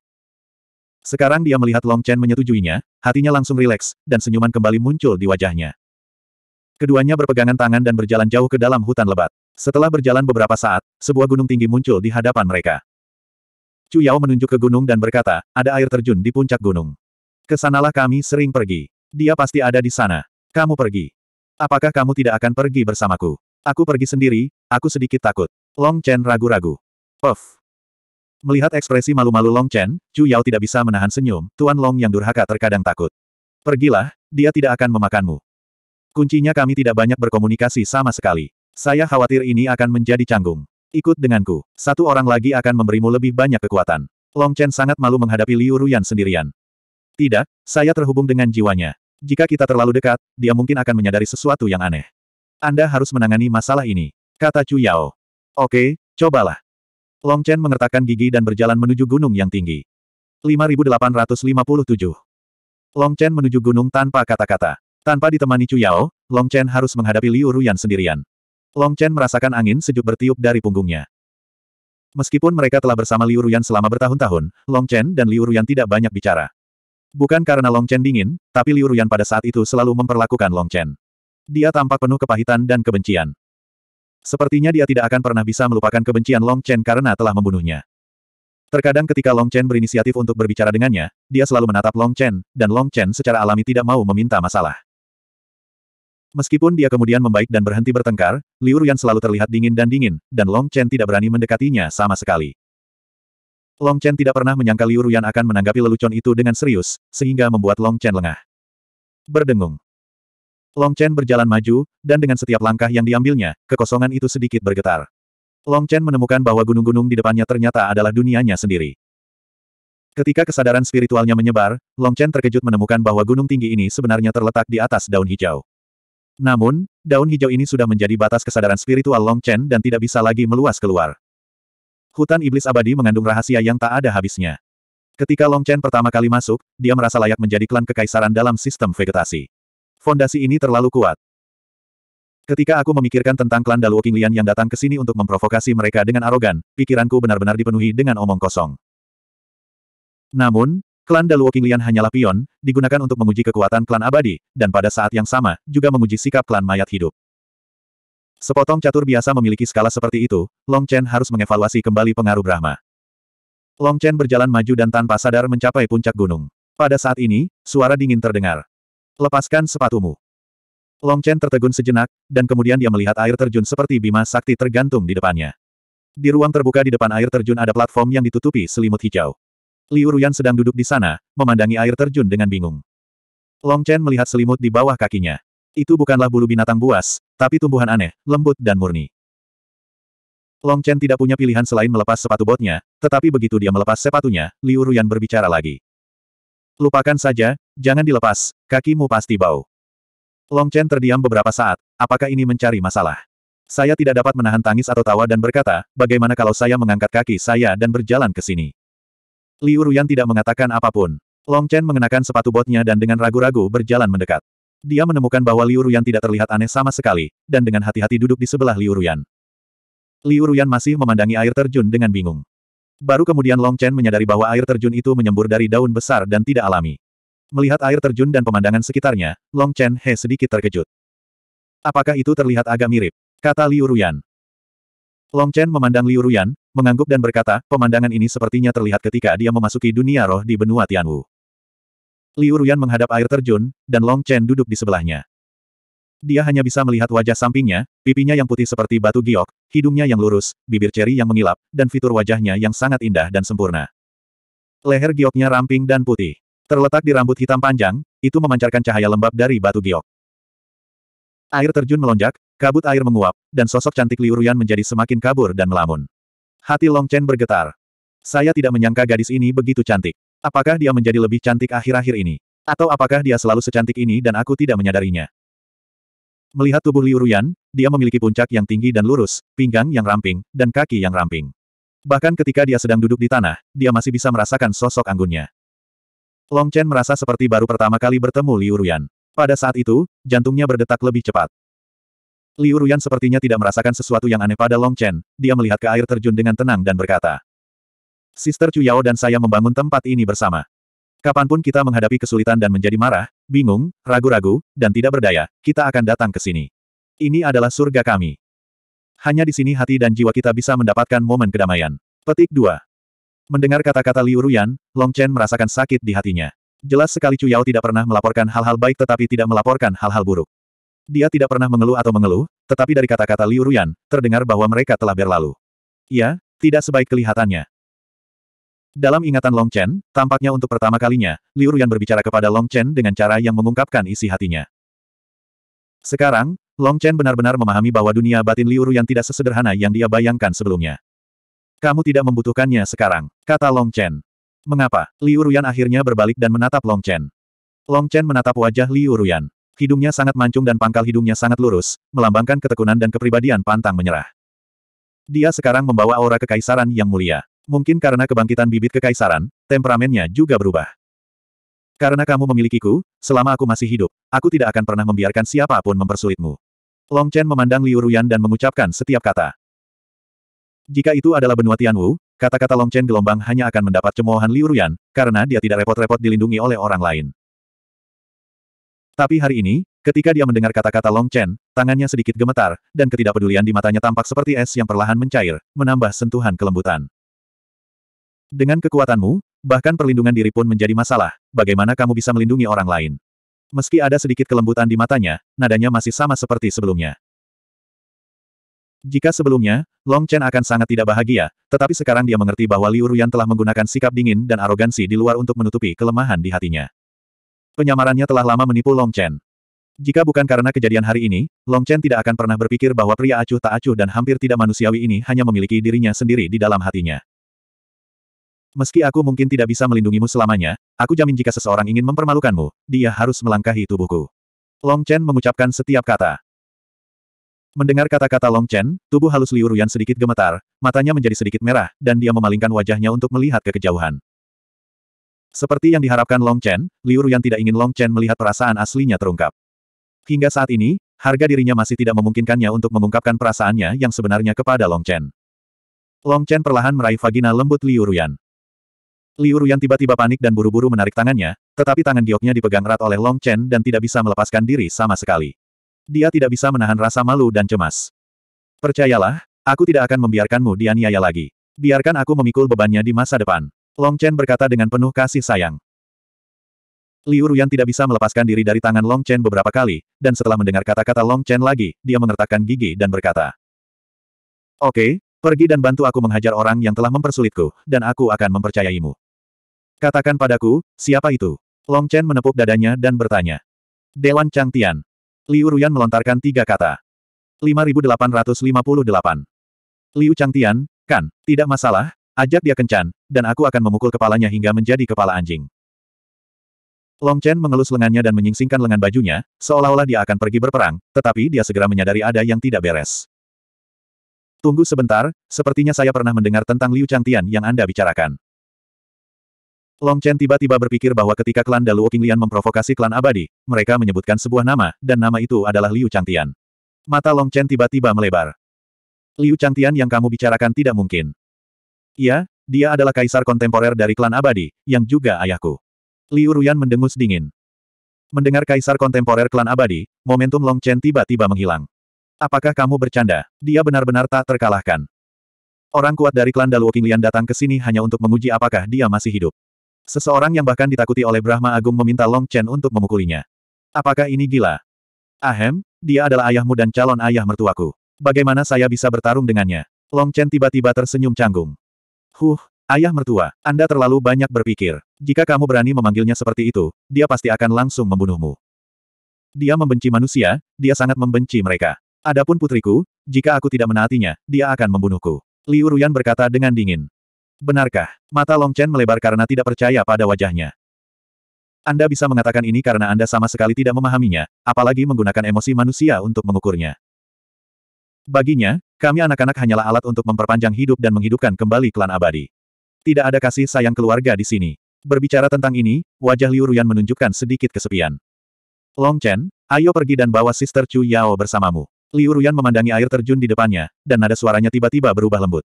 Sekarang dia melihat Long Chen menyetujuinya, hatinya langsung rileks, dan senyuman kembali muncul di wajahnya. Keduanya berpegangan tangan dan berjalan jauh ke dalam hutan lebat. Setelah berjalan beberapa saat, sebuah gunung tinggi muncul di hadapan mereka. Chu Yao menunjuk ke gunung dan berkata, ada air terjun di puncak gunung. Kesanalah kami sering pergi. Dia pasti ada di sana. Kamu pergi. Apakah kamu tidak akan pergi bersamaku? Aku pergi sendiri, aku sedikit takut. Long Chen ragu-ragu. Puff. Melihat ekspresi malu-malu Long Chen, Chu Yao tidak bisa menahan senyum, Tuan Long yang durhaka terkadang takut. Pergilah, dia tidak akan memakanmu. Kuncinya kami tidak banyak berkomunikasi sama sekali. Saya khawatir ini akan menjadi canggung. Ikut denganku. Satu orang lagi akan memberimu lebih banyak kekuatan. Long Chen sangat malu menghadapi Liu Ruyan sendirian. Tidak, saya terhubung dengan jiwanya. Jika kita terlalu dekat, dia mungkin akan menyadari sesuatu yang aneh. Anda harus menangani masalah ini, kata Chu Yao. Oke, cobalah. Long Chen mengertakkan gigi dan berjalan menuju gunung yang tinggi. 5857 Long Chen menuju gunung tanpa kata-kata. Tanpa ditemani Chu Yao, Long Chen harus menghadapi Liu Ruyan sendirian. Long Chen merasakan angin sejuk bertiup dari punggungnya. Meskipun mereka telah bersama Liu Ruyan selama bertahun-tahun, Long Chen dan Liu Ruyan tidak banyak bicara. Bukan karena Long Chen dingin, tapi Liu Ruyan pada saat itu selalu memperlakukan Long Chen. Dia tampak penuh kepahitan dan kebencian. Sepertinya dia tidak akan pernah bisa melupakan kebencian Long Chen karena telah membunuhnya. Terkadang ketika Long Chen berinisiatif untuk berbicara dengannya, dia selalu menatap Long Chen, dan Long Chen secara alami tidak mau meminta masalah. Meskipun dia kemudian membaik dan berhenti bertengkar, Liu Ruyan selalu terlihat dingin dan dingin, dan Long Chen tidak berani mendekatinya sama sekali. Long Chen tidak pernah menyangka Liu Ruyan akan menanggapi lelucon itu dengan serius, sehingga membuat Long Chen lengah. Berdengung. Long Chen berjalan maju, dan dengan setiap langkah yang diambilnya, kekosongan itu sedikit bergetar. Long Chen menemukan bahwa gunung-gunung di depannya ternyata adalah dunianya sendiri. Ketika kesadaran spiritualnya menyebar, Long Chen terkejut menemukan bahwa gunung tinggi ini sebenarnya terletak di atas daun hijau. Namun, daun hijau ini sudah menjadi batas kesadaran spiritual Long Chen dan tidak bisa lagi meluas keluar. Hutan iblis abadi mengandung rahasia yang tak ada habisnya. Ketika Long Chen pertama kali masuk, dia merasa layak menjadi klan kekaisaran dalam sistem vegetasi. Fondasi ini terlalu kuat. Ketika aku memikirkan tentang klan Daluo Qinglian yang datang ke sini untuk memprovokasi mereka dengan arogan, pikiranku benar-benar dipenuhi dengan omong kosong. Namun, Klan Daluo Qinglian hanyalah pion, digunakan untuk menguji kekuatan klan abadi, dan pada saat yang sama, juga menguji sikap klan mayat hidup. Sepotong catur biasa memiliki skala seperti itu, Long Chen harus mengevaluasi kembali pengaruh Brahma. Long Chen berjalan maju dan tanpa sadar mencapai puncak gunung. Pada saat ini, suara dingin terdengar. Lepaskan sepatumu. Long Chen tertegun sejenak, dan kemudian dia melihat air terjun seperti bima sakti tergantung di depannya. Di ruang terbuka di depan air terjun ada platform yang ditutupi selimut hijau. Liu Ruyan sedang duduk di sana, memandangi air terjun dengan bingung. Long Chen melihat selimut di bawah kakinya. Itu bukanlah bulu binatang buas, tapi tumbuhan aneh, lembut dan murni. Long Chen tidak punya pilihan selain melepas sepatu botnya, tetapi begitu dia melepas sepatunya, Liu Ruyan berbicara lagi. Lupakan saja, jangan dilepas, kakimu pasti bau. Long Chen terdiam beberapa saat, apakah ini mencari masalah? Saya tidak dapat menahan tangis atau tawa dan berkata, bagaimana kalau saya mengangkat kaki saya dan berjalan ke sini? Liu Ruyan tidak mengatakan apapun. Long Chen mengenakan sepatu botnya dan dengan ragu-ragu berjalan mendekat. Dia menemukan bahwa Liu Ruyan tidak terlihat aneh sama sekali, dan dengan hati-hati duduk di sebelah Liu Ruyan. Liu Ruyan masih memandangi air terjun dengan bingung. Baru kemudian Long Chen menyadari bahwa air terjun itu menyembur dari daun besar dan tidak alami. Melihat air terjun dan pemandangan sekitarnya, Long Chen He sedikit terkejut. Apakah itu terlihat agak mirip? Kata Liu Ruyan. Long Chen memandang Liu Ruyan, mengangguk dan berkata, pemandangan ini sepertinya terlihat ketika dia memasuki dunia roh di benua Tianwu. Liu Ruyan menghadap air terjun, dan Long Chen duduk di sebelahnya. Dia hanya bisa melihat wajah sampingnya, pipinya yang putih seperti batu giok, hidungnya yang lurus, bibir ceri yang mengilap, dan fitur wajahnya yang sangat indah dan sempurna. Leher gioknya ramping dan putih. Terletak di rambut hitam panjang, itu memancarkan cahaya lembab dari batu giok. Air terjun melonjak, kabut air menguap, dan sosok cantik Liu Ruyan menjadi semakin kabur dan melamun. Hati Long Chen bergetar. Saya tidak menyangka gadis ini begitu cantik. Apakah dia menjadi lebih cantik akhir-akhir ini? Atau apakah dia selalu secantik ini dan aku tidak menyadarinya? Melihat tubuh Liu Ruyan, dia memiliki puncak yang tinggi dan lurus, pinggang yang ramping, dan kaki yang ramping. Bahkan ketika dia sedang duduk di tanah, dia masih bisa merasakan sosok anggunnya. Long Chen merasa seperti baru pertama kali bertemu Liu Ruyan. Pada saat itu, jantungnya berdetak lebih cepat. Liu Ruyan sepertinya tidak merasakan sesuatu yang aneh pada Long Chen, dia melihat ke air terjun dengan tenang dan berkata. Sister Chu Yao dan saya membangun tempat ini bersama. Kapanpun kita menghadapi kesulitan dan menjadi marah, bingung, ragu-ragu, dan tidak berdaya, kita akan datang ke sini. Ini adalah surga kami. Hanya di sini hati dan jiwa kita bisa mendapatkan momen kedamaian. Petik 2. Mendengar kata-kata Liu Ruyan, Long Chen merasakan sakit di hatinya. Jelas sekali Chu Yao tidak pernah melaporkan hal-hal baik tetapi tidak melaporkan hal-hal buruk. Dia tidak pernah mengeluh atau mengeluh, tetapi dari kata-kata Liu Ruyan, terdengar bahwa mereka telah berlalu. Ya, tidak sebaik kelihatannya. Dalam ingatan Long Chen, tampaknya untuk pertama kalinya, Liu Ruyan berbicara kepada Long Chen dengan cara yang mengungkapkan isi hatinya. Sekarang, Long Chen benar-benar memahami bahwa dunia batin Liu Ruyan tidak sesederhana yang dia bayangkan sebelumnya. Kamu tidak membutuhkannya sekarang, kata Long Chen. Mengapa? Liu Ruyan akhirnya berbalik dan menatap Long Chen. Long Chen menatap wajah Liu Ruyan. Hidungnya sangat mancung dan pangkal hidungnya sangat lurus, melambangkan ketekunan dan kepribadian pantang menyerah. Dia sekarang membawa aura kekaisaran yang mulia. Mungkin karena kebangkitan bibit kekaisaran, temperamennya juga berubah. Karena kamu memilikiku, selama aku masih hidup, aku tidak akan pernah membiarkan siapapun mempersulitmu. Long Chen memandang Liu Ruyan dan mengucapkan setiap kata. Jika itu adalah benua Tianwu, kata-kata Long Chen gelombang hanya akan mendapat cemoohan Liu Ruyan, karena dia tidak repot-repot dilindungi oleh orang lain. Tapi hari ini, ketika dia mendengar kata-kata Long Chen, tangannya sedikit gemetar, dan ketidakpedulian di matanya tampak seperti es yang perlahan mencair, menambah sentuhan kelembutan. Dengan kekuatanmu, bahkan perlindungan diri pun menjadi masalah, bagaimana kamu bisa melindungi orang lain? Meski ada sedikit kelembutan di matanya, nadanya masih sama seperti sebelumnya. Jika sebelumnya, Long Chen akan sangat tidak bahagia, tetapi sekarang dia mengerti bahwa Liu Ruyan telah menggunakan sikap dingin dan arogansi di luar untuk menutupi kelemahan di hatinya. Penyamarannya telah lama menipu Long Chen. Jika bukan karena kejadian hari ini, Long Chen tidak akan pernah berpikir bahwa pria acuh tak acuh dan hampir tidak manusiawi ini hanya memiliki dirinya sendiri di dalam hatinya. Meski aku mungkin tidak bisa melindungimu selamanya, aku jamin jika seseorang ingin mempermalukanmu, dia harus melangkahi tubuhku. Long Chen mengucapkan setiap kata. Mendengar kata-kata Long Chen, tubuh halus Liu Ruyan sedikit gemetar, matanya menjadi sedikit merah, dan dia memalingkan wajahnya untuk melihat ke kejauhan. Seperti yang diharapkan Long Chen, Liu Ruyan tidak ingin Long Chen melihat perasaan aslinya terungkap. Hingga saat ini, harga dirinya masih tidak memungkinkannya untuk mengungkapkan perasaannya yang sebenarnya kepada Long Chen. Long Chen perlahan meraih vagina lembut Liu Ruyan. Liu Ruyan tiba-tiba panik dan buru-buru menarik tangannya, tetapi tangan gioknya dipegang erat oleh Long Chen dan tidak bisa melepaskan diri sama sekali. Dia tidak bisa menahan rasa malu dan cemas. Percayalah, aku tidak akan membiarkanmu dianiaya lagi. Biarkan aku memikul bebannya di masa depan. Long Chen berkata dengan penuh kasih sayang. Liu Ruyan tidak bisa melepaskan diri dari tangan Long Chen beberapa kali, dan setelah mendengar kata-kata Long Chen lagi, dia mengertakkan gigi dan berkata, Oke, okay, pergi dan bantu aku menghajar orang yang telah mempersulitku, dan aku akan mempercayaimu. Katakan padaku, siapa itu? Long Chen menepuk dadanya dan bertanya. Dewan Chang Tian. Liu Ruyan melontarkan tiga kata. 5858. Liu Tian, kan, tidak masalah, Ajak dia kencan, dan aku akan memukul kepalanya hingga menjadi kepala anjing. Long Chen mengelus lengannya dan menyingsingkan lengan bajunya, seolah-olah dia akan pergi berperang, tetapi dia segera menyadari ada yang tidak beres. Tunggu sebentar, sepertinya saya pernah mendengar tentang Liu Changtian yang Anda bicarakan. Long Chen tiba-tiba berpikir bahwa ketika klan Daluo Qinglian memprovokasi klan abadi, mereka menyebutkan sebuah nama, dan nama itu adalah Liu Changtian. Mata Long Chen tiba-tiba melebar. Liu Changtian yang kamu bicarakan tidak mungkin. Iya, dia adalah kaisar kontemporer dari klan abadi, yang juga ayahku. Liu Ruyan mendengus dingin. Mendengar kaisar kontemporer klan abadi, momentum Long Chen tiba-tiba menghilang. Apakah kamu bercanda? Dia benar-benar tak terkalahkan. Orang kuat dari klan Daluo Qinglian datang ke sini hanya untuk menguji apakah dia masih hidup. Seseorang yang bahkan ditakuti oleh Brahma Agung meminta Long Chen untuk memukulinya. Apakah ini gila? Ahem, dia adalah ayahmu dan calon ayah mertuaku. Bagaimana saya bisa bertarung dengannya? Long Chen tiba-tiba tersenyum canggung. Huh, ayah mertua, Anda terlalu banyak berpikir. Jika kamu berani memanggilnya seperti itu, dia pasti akan langsung membunuhmu. Dia membenci manusia, dia sangat membenci mereka. Adapun putriku, jika aku tidak menaatinya, dia akan membunuhku. Liu Ruyan berkata dengan dingin. Benarkah? Mata Long Chen melebar karena tidak percaya pada wajahnya. Anda bisa mengatakan ini karena Anda sama sekali tidak memahaminya, apalagi menggunakan emosi manusia untuk mengukurnya. Baginya, kami anak-anak hanyalah alat untuk memperpanjang hidup dan menghidupkan kembali klan abadi. Tidak ada kasih sayang keluarga di sini. Berbicara tentang ini, wajah Liu Ruyan menunjukkan sedikit kesepian. Long Chen, ayo pergi dan bawa Sister Chu Yao bersamamu. Liu Ruyan memandangi air terjun di depannya, dan nada suaranya tiba-tiba berubah lembut.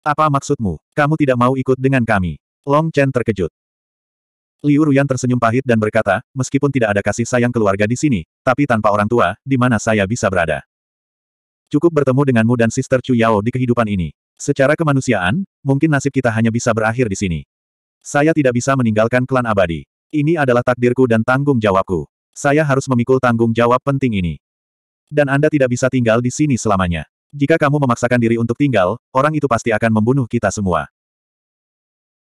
Apa maksudmu? Kamu tidak mau ikut dengan kami? Long Chen terkejut. Liu Ruyan tersenyum pahit dan berkata, meskipun tidak ada kasih sayang keluarga di sini, tapi tanpa orang tua, di mana saya bisa berada? Cukup bertemu denganmu dan Sister Chu Yao di kehidupan ini. Secara kemanusiaan, mungkin nasib kita hanya bisa berakhir di sini. Saya tidak bisa meninggalkan klan abadi. Ini adalah takdirku dan tanggung jawabku. Saya harus memikul tanggung jawab penting ini. Dan Anda tidak bisa tinggal di sini selamanya. Jika kamu memaksakan diri untuk tinggal, orang itu pasti akan membunuh kita semua.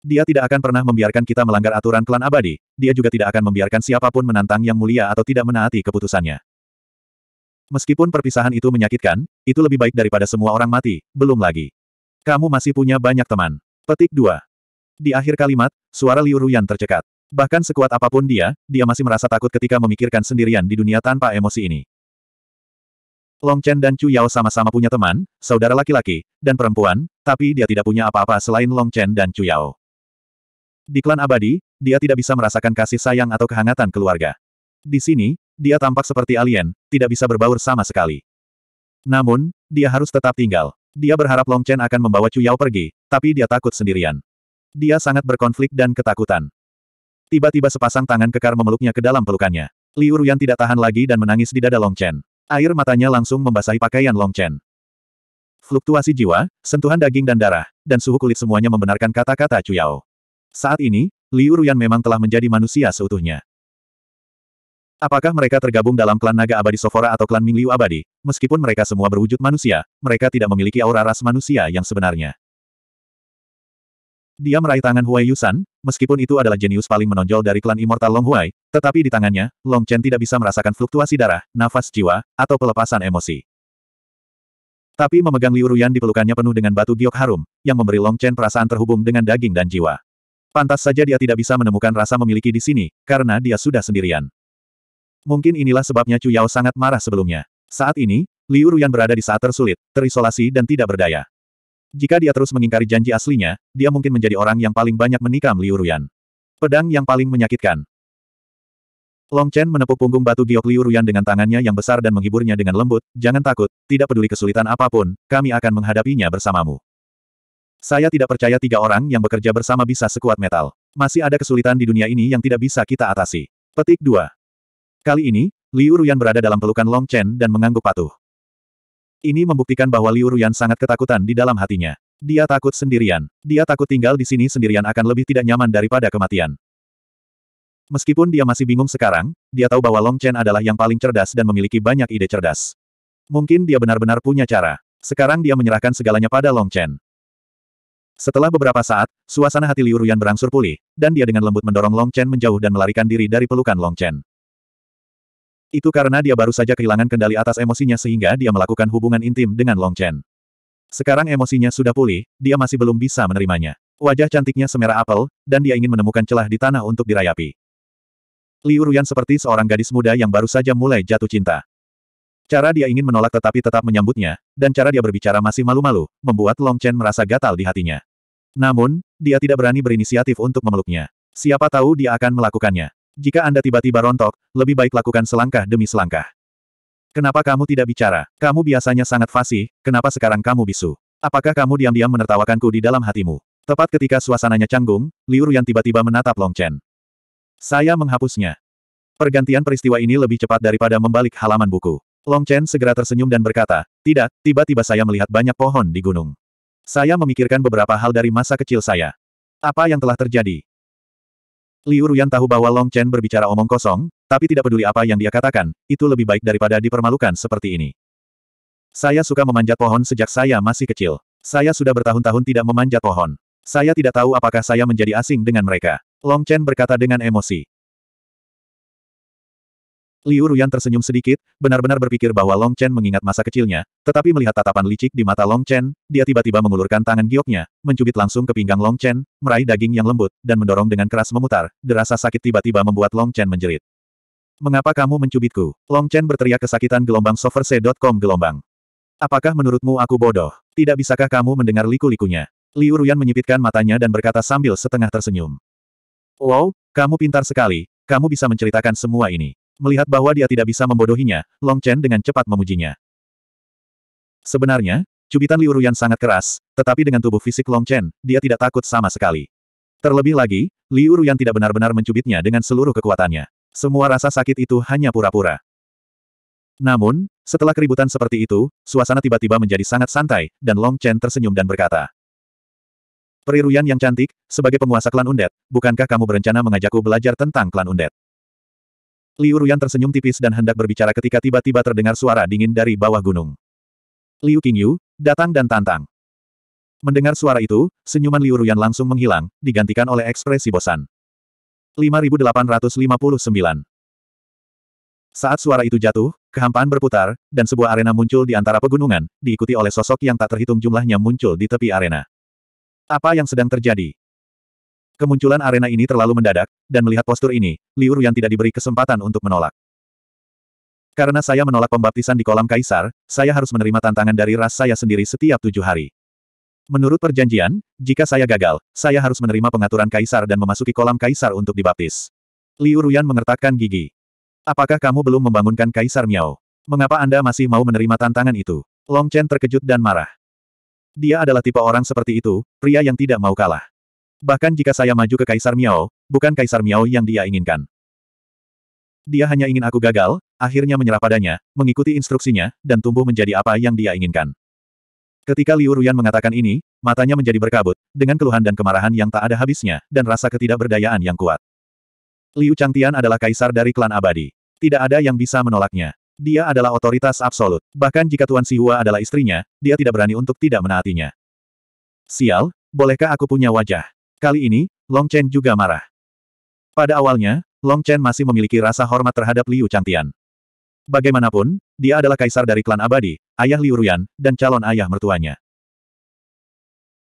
Dia tidak akan pernah membiarkan kita melanggar aturan klan abadi, dia juga tidak akan membiarkan siapapun menantang yang mulia atau tidak menaati keputusannya. Meskipun perpisahan itu menyakitkan, itu lebih baik daripada semua orang mati, belum lagi. Kamu masih punya banyak teman. Petik 2. Di akhir kalimat, suara Liu Ruyan tercekat. Bahkan sekuat apapun dia, dia masih merasa takut ketika memikirkan sendirian di dunia tanpa emosi ini. Long Chen dan Chu Yao sama-sama punya teman, saudara laki-laki, dan perempuan, tapi dia tidak punya apa-apa selain Long Chen dan Chu Yao. Di klan abadi, dia tidak bisa merasakan kasih sayang atau kehangatan keluarga. Di sini, dia tampak seperti alien, tidak bisa berbaur sama sekali. Namun, dia harus tetap tinggal. Dia berharap Long Chen akan membawa Chu Yao pergi, tapi dia takut sendirian. Dia sangat berkonflik dan ketakutan. Tiba-tiba sepasang tangan kekar memeluknya ke dalam pelukannya. Liu Ruyan tidak tahan lagi dan menangis di dada Long Chen. Air matanya langsung membasahi pakaian Long Chen. Fluktuasi jiwa, sentuhan daging dan darah, dan suhu kulit semuanya membenarkan kata-kata Chu Yao. Saat ini, Liu Ruyan memang telah menjadi manusia seutuhnya. Apakah mereka tergabung dalam klan naga abadi Sofora atau klan Mingliu abadi? Meskipun mereka semua berwujud manusia, mereka tidak memiliki aura ras manusia yang sebenarnya. Dia meraih tangan Huai Yusan, meskipun itu adalah jenius paling menonjol dari klan Immortal Long Huai, tetapi di tangannya, Long Chen tidak bisa merasakan fluktuasi darah, nafas jiwa, atau pelepasan emosi. Tapi memegang Liu Ruyan di pelukannya penuh dengan batu giok harum, yang memberi Long Chen perasaan terhubung dengan daging dan jiwa. Pantas saja dia tidak bisa menemukan rasa memiliki di sini, karena dia sudah sendirian. Mungkin inilah sebabnya Chu Yao sangat marah sebelumnya. Saat ini, Liu Ruyan berada di saat tersulit, terisolasi dan tidak berdaya. Jika dia terus mengingkari janji aslinya, dia mungkin menjadi orang yang paling banyak menikam Liu Ruyan. Pedang yang paling menyakitkan. Long Chen menepuk punggung batu giok Liu Ruyan dengan tangannya yang besar dan menghiburnya dengan lembut, jangan takut, tidak peduli kesulitan apapun, kami akan menghadapinya bersamamu. Saya tidak percaya tiga orang yang bekerja bersama bisa sekuat metal. Masih ada kesulitan di dunia ini yang tidak bisa kita atasi. Petik 2. Kali ini, Liu Ruyan berada dalam pelukan Long Chen dan mengangguk patuh. Ini membuktikan bahwa Liu Ruyan sangat ketakutan di dalam hatinya. Dia takut sendirian. Dia takut tinggal di sini sendirian akan lebih tidak nyaman daripada kematian. Meskipun dia masih bingung sekarang, dia tahu bahwa Long Chen adalah yang paling cerdas dan memiliki banyak ide cerdas. Mungkin dia benar-benar punya cara. Sekarang dia menyerahkan segalanya pada Long Chen. Setelah beberapa saat, suasana hati Liu Ruyan berangsur pulih, dan dia dengan lembut mendorong Long Chen menjauh dan melarikan diri dari pelukan Long Chen. Itu karena dia baru saja kehilangan kendali atas emosinya sehingga dia melakukan hubungan intim dengan Long Chen. Sekarang emosinya sudah pulih, dia masih belum bisa menerimanya. Wajah cantiknya semerah apel, dan dia ingin menemukan celah di tanah untuk dirayapi. Liu Ruyan seperti seorang gadis muda yang baru saja mulai jatuh cinta. Cara dia ingin menolak tetapi tetap menyambutnya, dan cara dia berbicara masih malu-malu, membuat Long Chen merasa gatal di hatinya. Namun, dia tidak berani berinisiatif untuk memeluknya. Siapa tahu dia akan melakukannya. Jika Anda tiba-tiba rontok, lebih baik lakukan selangkah demi selangkah. Kenapa kamu tidak bicara? Kamu biasanya sangat fasih, kenapa sekarang kamu bisu? Apakah kamu diam-diam menertawakanku di dalam hatimu? Tepat ketika suasananya canggung, Liu Ruyan tiba-tiba menatap Long Chen. Saya menghapusnya. Pergantian peristiwa ini lebih cepat daripada membalik halaman buku. Long Chen segera tersenyum dan berkata, tidak, tiba-tiba saya melihat banyak pohon di gunung. Saya memikirkan beberapa hal dari masa kecil saya. Apa yang telah terjadi? Liu Ruyan tahu bahwa Long Chen berbicara omong kosong, tapi tidak peduli apa yang dia katakan, itu lebih baik daripada dipermalukan seperti ini. Saya suka memanjat pohon sejak saya masih kecil. Saya sudah bertahun-tahun tidak memanjat pohon. Saya tidak tahu apakah saya menjadi asing dengan mereka. Long Chen berkata dengan emosi. Liu Ruyan tersenyum sedikit, benar-benar berpikir bahwa Long Chen mengingat masa kecilnya, tetapi melihat tatapan licik di mata Long Chen, dia tiba-tiba mengulurkan tangan gioknya, mencubit langsung ke pinggang Long Chen, meraih daging yang lembut, dan mendorong dengan keras memutar, derasa sakit tiba-tiba membuat Long Chen menjerit. Mengapa kamu mencubitku? Long Chen berteriak kesakitan gelombang soverse.com gelombang. Apakah menurutmu aku bodoh? Tidak bisakah kamu mendengar liku-likunya? Liu Ruyan menyipitkan matanya dan berkata sambil setengah tersenyum. Wow, kamu pintar sekali, kamu bisa menceritakan semua ini. Melihat bahwa dia tidak bisa membodohinya, Long Chen dengan cepat memujinya. Sebenarnya, cubitan Liu Ruyan sangat keras, tetapi dengan tubuh fisik Long Chen, dia tidak takut sama sekali. Terlebih lagi, Liu Ruyan tidak benar-benar mencubitnya dengan seluruh kekuatannya. Semua rasa sakit itu hanya pura-pura. Namun, setelah keributan seperti itu, suasana tiba-tiba menjadi sangat santai, dan Long Chen tersenyum dan berkata, Peri yang cantik, sebagai penguasa klan Undet, bukankah kamu berencana mengajakku belajar tentang klan Undet? Liu Ruyan tersenyum tipis dan hendak berbicara ketika tiba-tiba terdengar suara dingin dari bawah gunung. Liu Qingyu, datang dan tantang. Mendengar suara itu, senyuman Liu Ruyan langsung menghilang, digantikan oleh ekspresi bosan. 5859 saat suara itu jatuh, kehampaan berputar, dan sebuah arena muncul di antara pegunungan, diikuti oleh sosok yang tak terhitung jumlahnya muncul di tepi arena. Apa yang sedang terjadi? Kemunculan arena ini terlalu mendadak, dan melihat postur ini, Liu Ruyan tidak diberi kesempatan untuk menolak. Karena saya menolak pembaptisan di kolam kaisar, saya harus menerima tantangan dari ras saya sendiri setiap tujuh hari. Menurut perjanjian, jika saya gagal, saya harus menerima pengaturan kaisar dan memasuki kolam kaisar untuk dibaptis. Liu Ruyan mengertakkan gigi. Apakah kamu belum membangunkan kaisar Miao? Mengapa Anda masih mau menerima tantangan itu? Long Chen terkejut dan marah. Dia adalah tipe orang seperti itu, pria yang tidak mau kalah. Bahkan jika saya maju ke Kaisar Miao, bukan Kaisar Miao yang dia inginkan. Dia hanya ingin aku gagal, akhirnya menyerah padanya, mengikuti instruksinya, dan tumbuh menjadi apa yang dia inginkan. Ketika Liu Ruyan mengatakan ini, matanya menjadi berkabut, dengan keluhan dan kemarahan yang tak ada habisnya, dan rasa ketidakberdayaan yang kuat. Liu Changtian adalah kaisar dari klan abadi. Tidak ada yang bisa menolaknya. Dia adalah otoritas absolut. Bahkan jika Tuan Sihua adalah istrinya, dia tidak berani untuk tidak menaatinya. Sial, bolehkah aku punya wajah? Kali ini, Long Chen juga marah. Pada awalnya, Long Chen masih memiliki rasa hormat terhadap Liu Changtian. Bagaimanapun, dia adalah kaisar dari klan abadi, ayah Liu Ruyan, dan calon ayah mertuanya.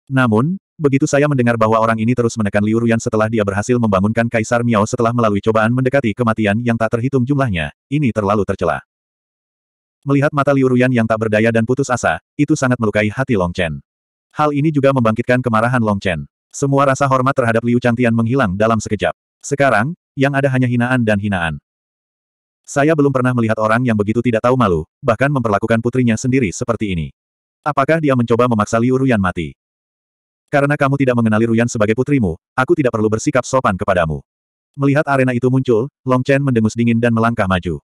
Namun, begitu saya mendengar bahwa orang ini terus menekan Liu Ruyan setelah dia berhasil membangunkan Kaisar Miao setelah melalui cobaan mendekati kematian yang tak terhitung jumlahnya, ini terlalu tercela. Melihat mata Liu Ruyan yang tak berdaya dan putus asa, itu sangat melukai hati Long Chen. Hal ini juga membangkitkan kemarahan Long Chen. Semua rasa hormat terhadap Liu Changtian menghilang dalam sekejap. Sekarang, yang ada hanya hinaan dan hinaan. Saya belum pernah melihat orang yang begitu tidak tahu malu, bahkan memperlakukan putrinya sendiri seperti ini. Apakah dia mencoba memaksa Liu Ruyan mati? Karena kamu tidak mengenali Ruyan sebagai putrimu, aku tidak perlu bersikap sopan kepadamu. Melihat arena itu muncul, Long Chen mendengus dingin dan melangkah maju.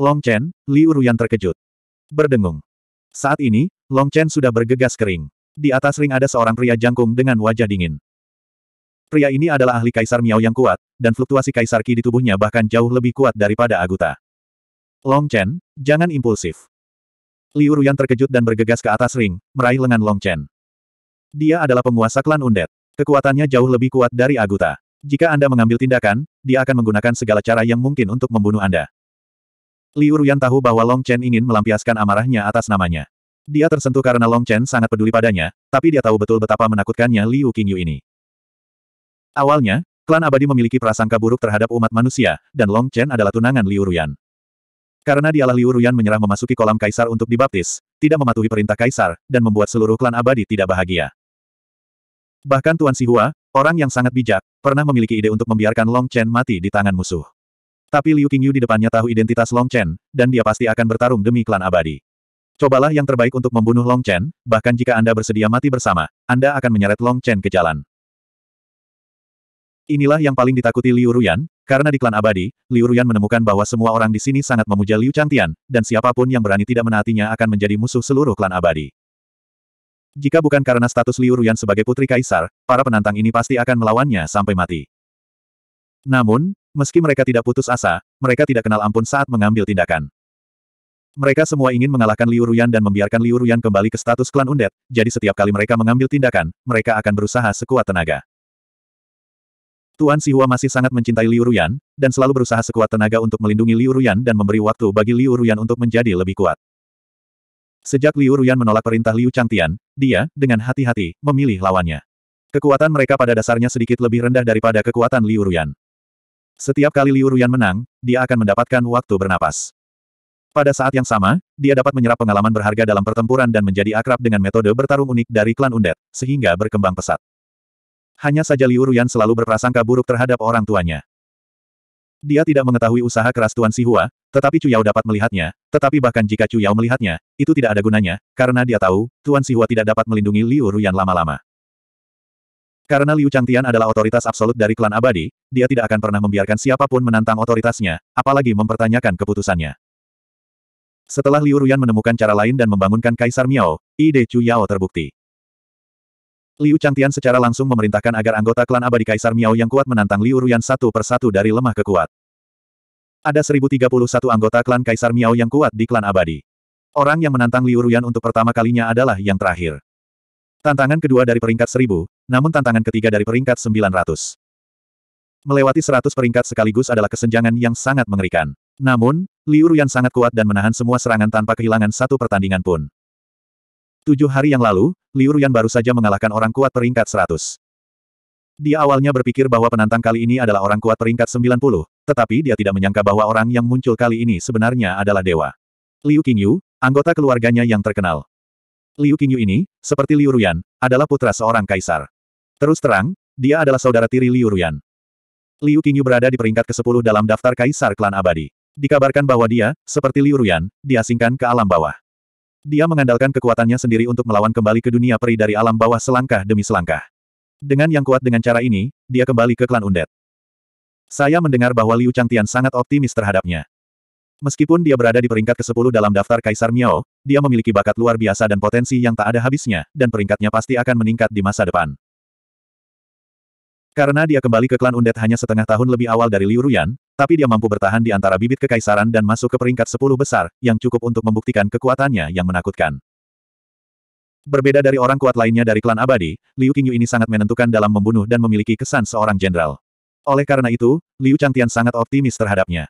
Long Chen, Liu Ruyan terkejut. Berdengung. Saat ini, Long Chen sudah bergegas kering. Di atas ring ada seorang pria jangkung dengan wajah dingin. Pria ini adalah ahli Kaisar Miao yang kuat, dan fluktuasi Kaisar Qi di tubuhnya bahkan jauh lebih kuat daripada Aguta. Long Chen, jangan impulsif. Liu Ruyan terkejut dan bergegas ke atas ring, meraih lengan Long Chen. Dia adalah penguasa klan Undet, Kekuatannya jauh lebih kuat dari Aguta. Jika Anda mengambil tindakan, dia akan menggunakan segala cara yang mungkin untuk membunuh Anda. Liu Ruyan tahu bahwa Long Chen ingin melampiaskan amarahnya atas namanya. Dia tersentuh karena Long Chen sangat peduli padanya, tapi dia tahu betul betapa menakutkannya Liu Qingyu ini. Awalnya, klan abadi memiliki prasangka buruk terhadap umat manusia, dan Long Chen adalah tunangan Liu Ruyan. Karena dialah Liu Ruyan menyerah memasuki kolam kaisar untuk dibaptis, tidak mematuhi perintah kaisar, dan membuat seluruh klan abadi tidak bahagia. Bahkan Tuan Sihua, orang yang sangat bijak, pernah memiliki ide untuk membiarkan Long Chen mati di tangan musuh. Tapi Liu Qingyu di depannya tahu identitas Long Chen, dan dia pasti akan bertarung demi klan abadi. Cobalah yang terbaik untuk membunuh Long Chen, bahkan jika Anda bersedia mati bersama, Anda akan menyeret Long Chen ke jalan. Inilah yang paling ditakuti Liu Ruyan, karena di klan abadi, Liu Ruyan menemukan bahwa semua orang di sini sangat memuja Liu Changtian, dan siapapun yang berani tidak menaatinya akan menjadi musuh seluruh klan abadi. Jika bukan karena status Liu Ruyan sebagai putri kaisar, para penantang ini pasti akan melawannya sampai mati. Namun, meski mereka tidak putus asa, mereka tidak kenal ampun saat mengambil tindakan. Mereka semua ingin mengalahkan Liu Ruyan dan membiarkan Liu Ruyan kembali ke status klan undet, jadi setiap kali mereka mengambil tindakan, mereka akan berusaha sekuat tenaga. Tuan Sihua masih sangat mencintai Liu Ruyan, dan selalu berusaha sekuat tenaga untuk melindungi Liu Ruyan dan memberi waktu bagi Liu Ruyan untuk menjadi lebih kuat. Sejak Liu Ruyan menolak perintah Liu Changtian, dia, dengan hati-hati, memilih lawannya. Kekuatan mereka pada dasarnya sedikit lebih rendah daripada kekuatan Liu Ruyan. Setiap kali Liu Ruyan menang, dia akan mendapatkan waktu bernapas. Pada saat yang sama, dia dapat menyerap pengalaman berharga dalam pertempuran dan menjadi akrab dengan metode bertarung unik dari klan Undead, sehingga berkembang pesat. Hanya saja Liu Ruyan selalu berprasangka buruk terhadap orang tuanya. Dia tidak mengetahui usaha keras Tuan Sihua, tetapi Cuyao dapat melihatnya, tetapi bahkan jika Cuyao melihatnya, itu tidak ada gunanya, karena dia tahu, Tuan Sihua tidak dapat melindungi Liu Ruyan lama-lama. Karena Liu Changtian adalah otoritas absolut dari klan abadi, dia tidak akan pernah membiarkan siapapun menantang otoritasnya, apalagi mempertanyakan keputusannya. Setelah Liu Ruyan menemukan cara lain dan membangunkan Kaisar Miao, ide Chu Yao terbukti. Liu Changtian secara langsung memerintahkan agar anggota klan abadi Kaisar Miao yang kuat menantang Liu Ruyan satu persatu dari lemah ke kuat. Ada 1031 anggota klan Kaisar Miao yang kuat di klan abadi. Orang yang menantang Liu Ruyan untuk pertama kalinya adalah yang terakhir. Tantangan kedua dari peringkat 1000, namun tantangan ketiga dari peringkat 900. Melewati 100 peringkat sekaligus adalah kesenjangan yang sangat mengerikan. Namun, Liu Ruyan sangat kuat dan menahan semua serangan tanpa kehilangan satu pertandingan pun. Tujuh hari yang lalu, Liu Ruyan baru saja mengalahkan orang kuat peringkat 100. Dia awalnya berpikir bahwa penantang kali ini adalah orang kuat peringkat 90, tetapi dia tidak menyangka bahwa orang yang muncul kali ini sebenarnya adalah dewa. Liu Qingyu, anggota keluarganya yang terkenal. Liu Qingyu ini, seperti Liu Ruyan, adalah putra seorang kaisar. Terus terang, dia adalah saudara tiri Liu Ruyan. Liu Qingyu berada di peringkat ke-10 dalam daftar kaisar klan abadi. Dikabarkan bahwa dia, seperti Liu Ruyan, diasingkan ke alam bawah. Dia mengandalkan kekuatannya sendiri untuk melawan kembali ke dunia peri dari alam bawah selangkah demi selangkah. Dengan yang kuat dengan cara ini, dia kembali ke klan Undet. Saya mendengar bahwa Liu Changtian sangat optimis terhadapnya. Meskipun dia berada di peringkat ke-10 dalam daftar Kaisar Miao, dia memiliki bakat luar biasa dan potensi yang tak ada habisnya, dan peringkatnya pasti akan meningkat di masa depan. Karena dia kembali ke klan Undet hanya setengah tahun lebih awal dari Liu Ruyan, tapi dia mampu bertahan di antara bibit kekaisaran dan masuk ke peringkat sepuluh besar, yang cukup untuk membuktikan kekuatannya yang menakutkan. Berbeda dari orang kuat lainnya dari klan abadi, Liu Qingyu ini sangat menentukan dalam membunuh dan memiliki kesan seorang jenderal. Oleh karena itu, Liu Changtian sangat optimis terhadapnya.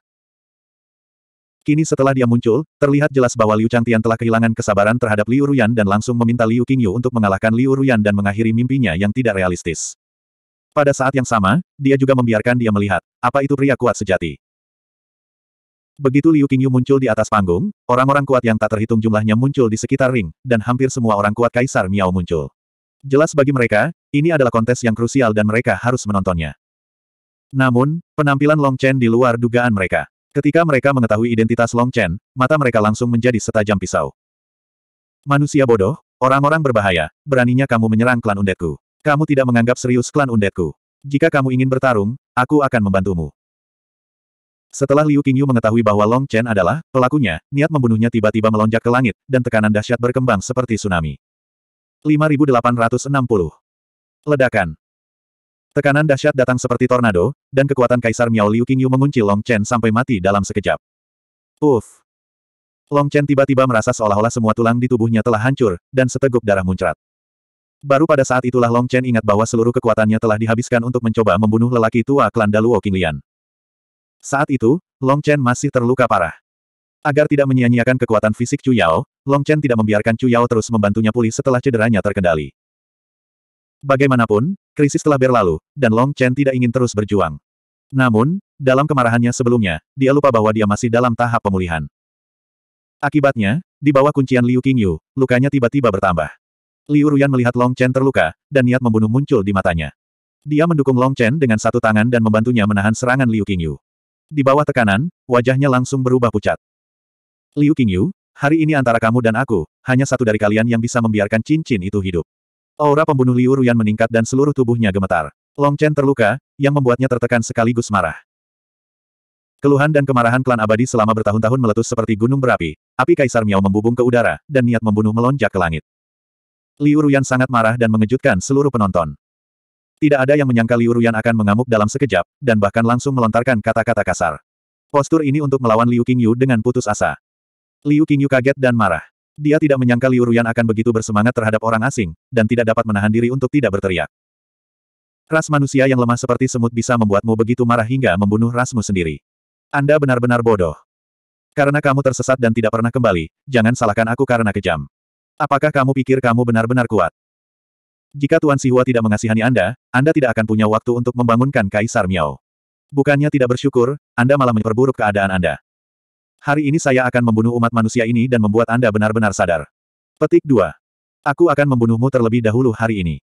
Kini setelah dia muncul, terlihat jelas bahwa Liu Changtian telah kehilangan kesabaran terhadap Liu Ruyan dan langsung meminta Liu Qingyu untuk mengalahkan Liu Ruyan dan mengakhiri mimpinya yang tidak realistis. Pada saat yang sama, dia juga membiarkan dia melihat, apa itu pria kuat sejati. Begitu Liu Qingyu muncul di atas panggung, orang-orang kuat yang tak terhitung jumlahnya muncul di sekitar ring, dan hampir semua orang kuat Kaisar Miao muncul. Jelas bagi mereka, ini adalah kontes yang krusial dan mereka harus menontonnya. Namun, penampilan Long Chen di luar dugaan mereka. Ketika mereka mengetahui identitas Long Chen, mata mereka langsung menjadi setajam pisau. Manusia bodoh, orang-orang berbahaya, beraninya kamu menyerang klan undetku. Kamu tidak menganggap serius klan undetku. Jika kamu ingin bertarung, aku akan membantumu. Setelah Liu Qingyu mengetahui bahwa Long Chen adalah pelakunya, niat membunuhnya tiba-tiba melonjak ke langit, dan tekanan dahsyat berkembang seperti tsunami. 5860. Ledakan. Tekanan dahsyat datang seperti tornado, dan kekuatan Kaisar Miao Liu Qingyu mengunci Long Chen sampai mati dalam sekejap. Uff. Long Chen tiba-tiba merasa seolah-olah semua tulang di tubuhnya telah hancur, dan seteguk darah muncrat. Baru pada saat itulah Long Chen ingat bahwa seluruh kekuatannya telah dihabiskan untuk mencoba membunuh lelaki tua klan Daluo Qinglian. Saat itu, Long Chen masih terluka parah. Agar tidak menyia-nyiakan kekuatan fisik Chu Yao, Long Chen tidak membiarkan Chu Yao terus membantunya pulih setelah cederanya terkendali. Bagaimanapun, krisis telah berlalu, dan Long Chen tidak ingin terus berjuang. Namun, dalam kemarahannya sebelumnya, dia lupa bahwa dia masih dalam tahap pemulihan. Akibatnya, di bawah kuncian Liu Qingyu, lukanya tiba-tiba bertambah. Liu Ruyan melihat Long Chen terluka, dan niat membunuh muncul di matanya. Dia mendukung Long Chen dengan satu tangan dan membantunya menahan serangan Liu Qingyu. Di bawah tekanan, wajahnya langsung berubah pucat. Liu Qingyu, hari ini antara kamu dan aku, hanya satu dari kalian yang bisa membiarkan cincin itu hidup. Aura pembunuh Liu Ruyan meningkat dan seluruh tubuhnya gemetar. Long Chen terluka, yang membuatnya tertekan sekaligus marah. Keluhan dan kemarahan klan abadi selama bertahun-tahun meletus seperti gunung berapi. Api Kaisar Miao membubung ke udara, dan niat membunuh melonjak ke langit. Liu Ruyan sangat marah dan mengejutkan seluruh penonton. Tidak ada yang menyangka Liu Ruyan akan mengamuk dalam sekejap, dan bahkan langsung melontarkan kata-kata kasar. Postur ini untuk melawan Liu Qingyu dengan putus asa. Liu Qingyu kaget dan marah. Dia tidak menyangka Liu Ruyan akan begitu bersemangat terhadap orang asing, dan tidak dapat menahan diri untuk tidak berteriak. Ras manusia yang lemah seperti semut bisa membuatmu begitu marah hingga membunuh rasmu sendiri. Anda benar-benar bodoh. Karena kamu tersesat dan tidak pernah kembali, jangan salahkan aku karena kejam. Apakah kamu pikir kamu benar-benar kuat? Jika Tuan Sihua tidak mengasihani Anda, Anda tidak akan punya waktu untuk membangunkan Kaisar Miao. Bukannya tidak bersyukur, Anda malah memperburuk keadaan Anda. Hari ini saya akan membunuh umat manusia ini dan membuat Anda benar-benar sadar. Petik 2. Aku akan membunuhmu terlebih dahulu hari ini.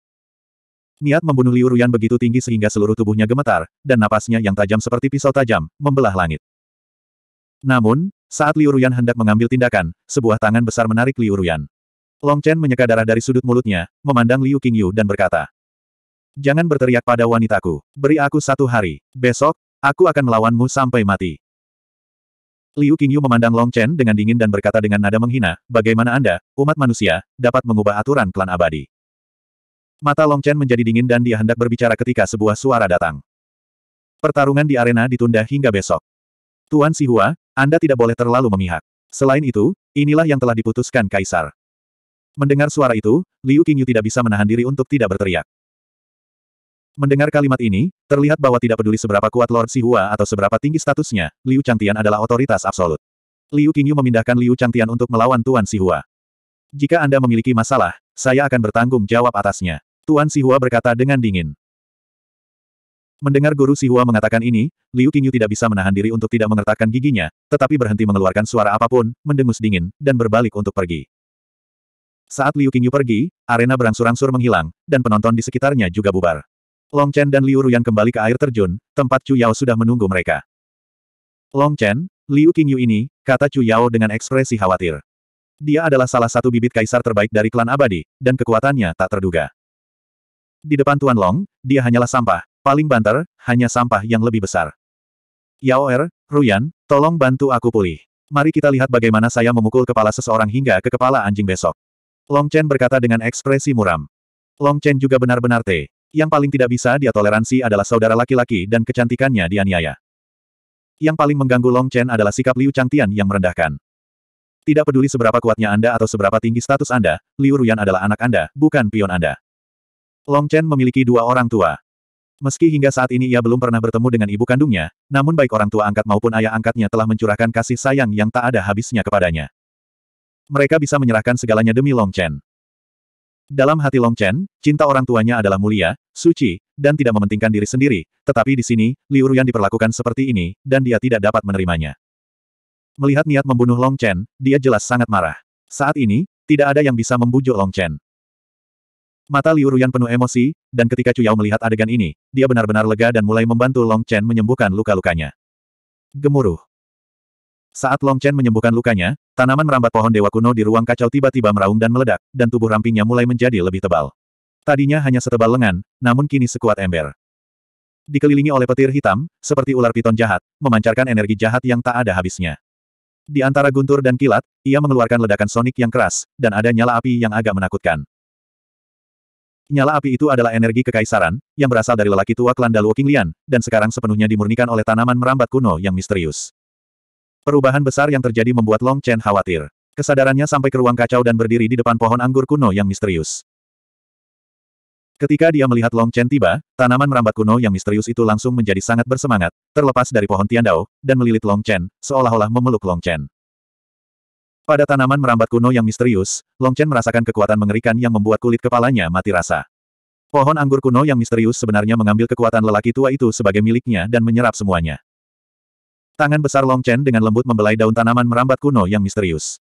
Niat membunuh Liu Ruyan begitu tinggi sehingga seluruh tubuhnya gemetar, dan napasnya yang tajam seperti pisau tajam, membelah langit. Namun, saat Liu Ruyan hendak mengambil tindakan, sebuah tangan besar menarik Liu Ruyan. Long Chen menyeka darah dari sudut mulutnya, memandang Liu Qingyu dan berkata. Jangan berteriak pada wanitaku. Beri aku satu hari. Besok, aku akan melawanmu sampai mati. Liu Qingyu memandang Long Chen dengan dingin dan berkata dengan nada menghina, bagaimana Anda, umat manusia, dapat mengubah aturan klan abadi. Mata Long Chen menjadi dingin dan dia hendak berbicara ketika sebuah suara datang. Pertarungan di arena ditunda hingga besok. Tuan Sihua, Anda tidak boleh terlalu memihak. Selain itu, inilah yang telah diputuskan Kaisar. Mendengar suara itu, Liu Qingyu tidak bisa menahan diri untuk tidak berteriak. Mendengar kalimat ini, terlihat bahwa tidak peduli seberapa kuat Lord Sihua atau seberapa tinggi statusnya, Liu Changtian adalah otoritas absolut. Liu Qingyu memindahkan Liu Changtian untuk melawan Tuan Sihua. Jika Anda memiliki masalah, saya akan bertanggung jawab atasnya. Tuan Sihua berkata dengan dingin. Mendengar guru Sihua mengatakan ini, Liu Qingyu tidak bisa menahan diri untuk tidak mengertakkan giginya, tetapi berhenti mengeluarkan suara apapun, mendengus dingin, dan berbalik untuk pergi. Saat Liu Qingyu pergi, arena berangsur-angsur menghilang, dan penonton di sekitarnya juga bubar. Long Chen dan Liu Ruyan kembali ke air terjun, tempat Chu Yao sudah menunggu mereka. Long Chen, Liu Qingyu ini, kata Chu Yao dengan ekspresi khawatir. Dia adalah salah satu bibit kaisar terbaik dari klan abadi, dan kekuatannya tak terduga. Di depan Tuan Long, dia hanyalah sampah, paling banter, hanya sampah yang lebih besar. Yao Er, Ruyan, tolong bantu aku pulih. Mari kita lihat bagaimana saya memukul kepala seseorang hingga ke kepala anjing besok. Long Chen berkata dengan ekspresi muram. Long Chen juga benar-benar T. Yang paling tidak bisa dia toleransi adalah saudara laki-laki dan kecantikannya dianiaya. Yang paling mengganggu Long Chen adalah sikap Liu Changtian yang merendahkan. Tidak peduli seberapa kuatnya Anda atau seberapa tinggi status Anda, Liu Ruyan adalah anak Anda, bukan pion Anda. Long Chen memiliki dua orang tua. Meski hingga saat ini ia belum pernah bertemu dengan ibu kandungnya, namun baik orang tua angkat maupun ayah angkatnya telah mencurahkan kasih sayang yang tak ada habisnya kepadanya mereka bisa menyerahkan segalanya demi Long Chen. Dalam hati Long Chen, cinta orang tuanya adalah mulia, suci, dan tidak mementingkan diri sendiri, tetapi di sini, Liu Ruyan diperlakukan seperti ini, dan dia tidak dapat menerimanya. Melihat niat membunuh Long Chen, dia jelas sangat marah. Saat ini, tidak ada yang bisa membujuk Long Chen. Mata Liu Ruyan penuh emosi, dan ketika Chu Yao melihat adegan ini, dia benar-benar lega dan mulai membantu Long Chen menyembuhkan luka-lukanya. Gemuruh. Saat Long Chen menyembuhkan lukanya, tanaman merambat pohon dewa kuno di ruang kacau tiba-tiba meraung dan meledak, dan tubuh rampingnya mulai menjadi lebih tebal. Tadinya hanya setebal lengan, namun kini sekuat ember. Dikelilingi oleh petir hitam, seperti ular piton jahat, memancarkan energi jahat yang tak ada habisnya. Di antara guntur dan kilat, ia mengeluarkan ledakan sonik yang keras, dan ada nyala api yang agak menakutkan. Nyala api itu adalah energi kekaisaran, yang berasal dari lelaki tua klan Daluo Qinglian, dan sekarang sepenuhnya dimurnikan oleh tanaman merambat kuno yang misterius. Perubahan besar yang terjadi membuat Long Chen khawatir. Kesadarannya sampai ke ruang kacau dan berdiri di depan pohon anggur kuno yang misterius. Ketika dia melihat Long Chen tiba, tanaman merambat kuno yang misterius itu langsung menjadi sangat bersemangat, terlepas dari pohon Tian Dao, dan melilit Long Chen, seolah-olah memeluk Long Chen. Pada tanaman merambat kuno yang misterius, Long Chen merasakan kekuatan mengerikan yang membuat kulit kepalanya mati rasa. Pohon anggur kuno yang misterius sebenarnya mengambil kekuatan lelaki tua itu sebagai miliknya dan menyerap semuanya. Tangan besar Long Chen dengan lembut membelai daun tanaman merambat kuno yang misterius.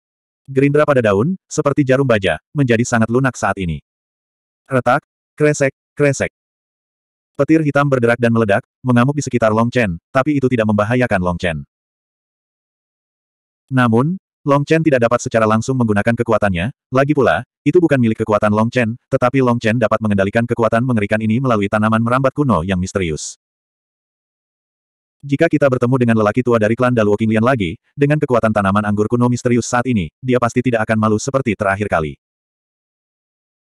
Gerindra pada daun, seperti jarum baja, menjadi sangat lunak saat ini. Retak, kresek, kresek. Petir hitam berderak dan meledak, mengamuk di sekitar Long Chen, tapi itu tidak membahayakan Long Chen. Namun, Long Chen tidak dapat secara langsung menggunakan kekuatannya, lagi pula, itu bukan milik kekuatan Long Chen, tetapi Long Chen dapat mengendalikan kekuatan mengerikan ini melalui tanaman merambat kuno yang misterius. Jika kita bertemu dengan lelaki tua dari klan Daluo Qinglian lagi, dengan kekuatan tanaman anggur kuno misterius saat ini, dia pasti tidak akan malu seperti terakhir kali.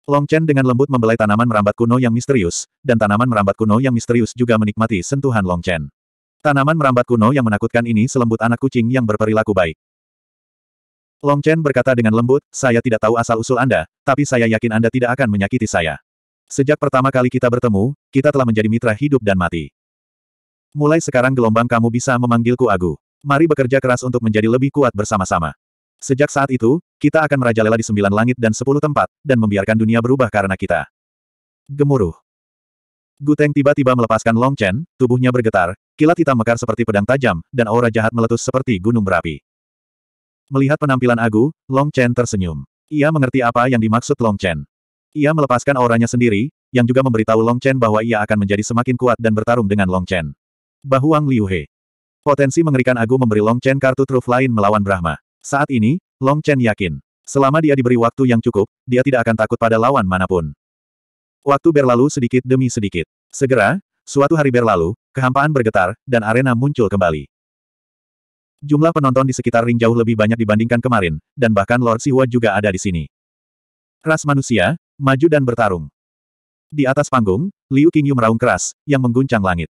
Long Chen dengan lembut membelai tanaman merambat kuno yang misterius, dan tanaman merambat kuno yang misterius juga menikmati sentuhan Long Chen. Tanaman merambat kuno yang menakutkan ini selembut anak kucing yang berperilaku baik. Long Chen berkata dengan lembut, saya tidak tahu asal-usul Anda, tapi saya yakin Anda tidak akan menyakiti saya. Sejak pertama kali kita bertemu, kita telah menjadi mitra hidup dan mati. Mulai sekarang gelombang kamu bisa memanggilku Agu. Mari bekerja keras untuk menjadi lebih kuat bersama-sama. Sejak saat itu, kita akan merajalela di sembilan langit dan sepuluh tempat, dan membiarkan dunia berubah karena kita. Gemuruh. Guteng tiba-tiba melepaskan Long Chen, tubuhnya bergetar, kilat hitam mekar seperti pedang tajam, dan aura jahat meletus seperti gunung berapi. Melihat penampilan Agu, Long Chen tersenyum. Ia mengerti apa yang dimaksud Long Chen. Ia melepaskan auranya sendiri, yang juga memberitahu Long Chen bahwa ia akan menjadi semakin kuat dan bertarung dengan Long Chen. Bahuang Liu He. Potensi mengerikan Agu memberi Long Chen kartu truf lain melawan Brahma. Saat ini, Long Chen yakin. Selama dia diberi waktu yang cukup, dia tidak akan takut pada lawan manapun. Waktu berlalu sedikit demi sedikit. Segera, suatu hari berlalu, kehampaan bergetar, dan arena muncul kembali. Jumlah penonton di sekitar ring jauh lebih banyak dibandingkan kemarin, dan bahkan Lord Siwa juga ada di sini. Ras manusia, maju dan bertarung. Di atas panggung, Liu Qingyu meraung keras, yang mengguncang langit.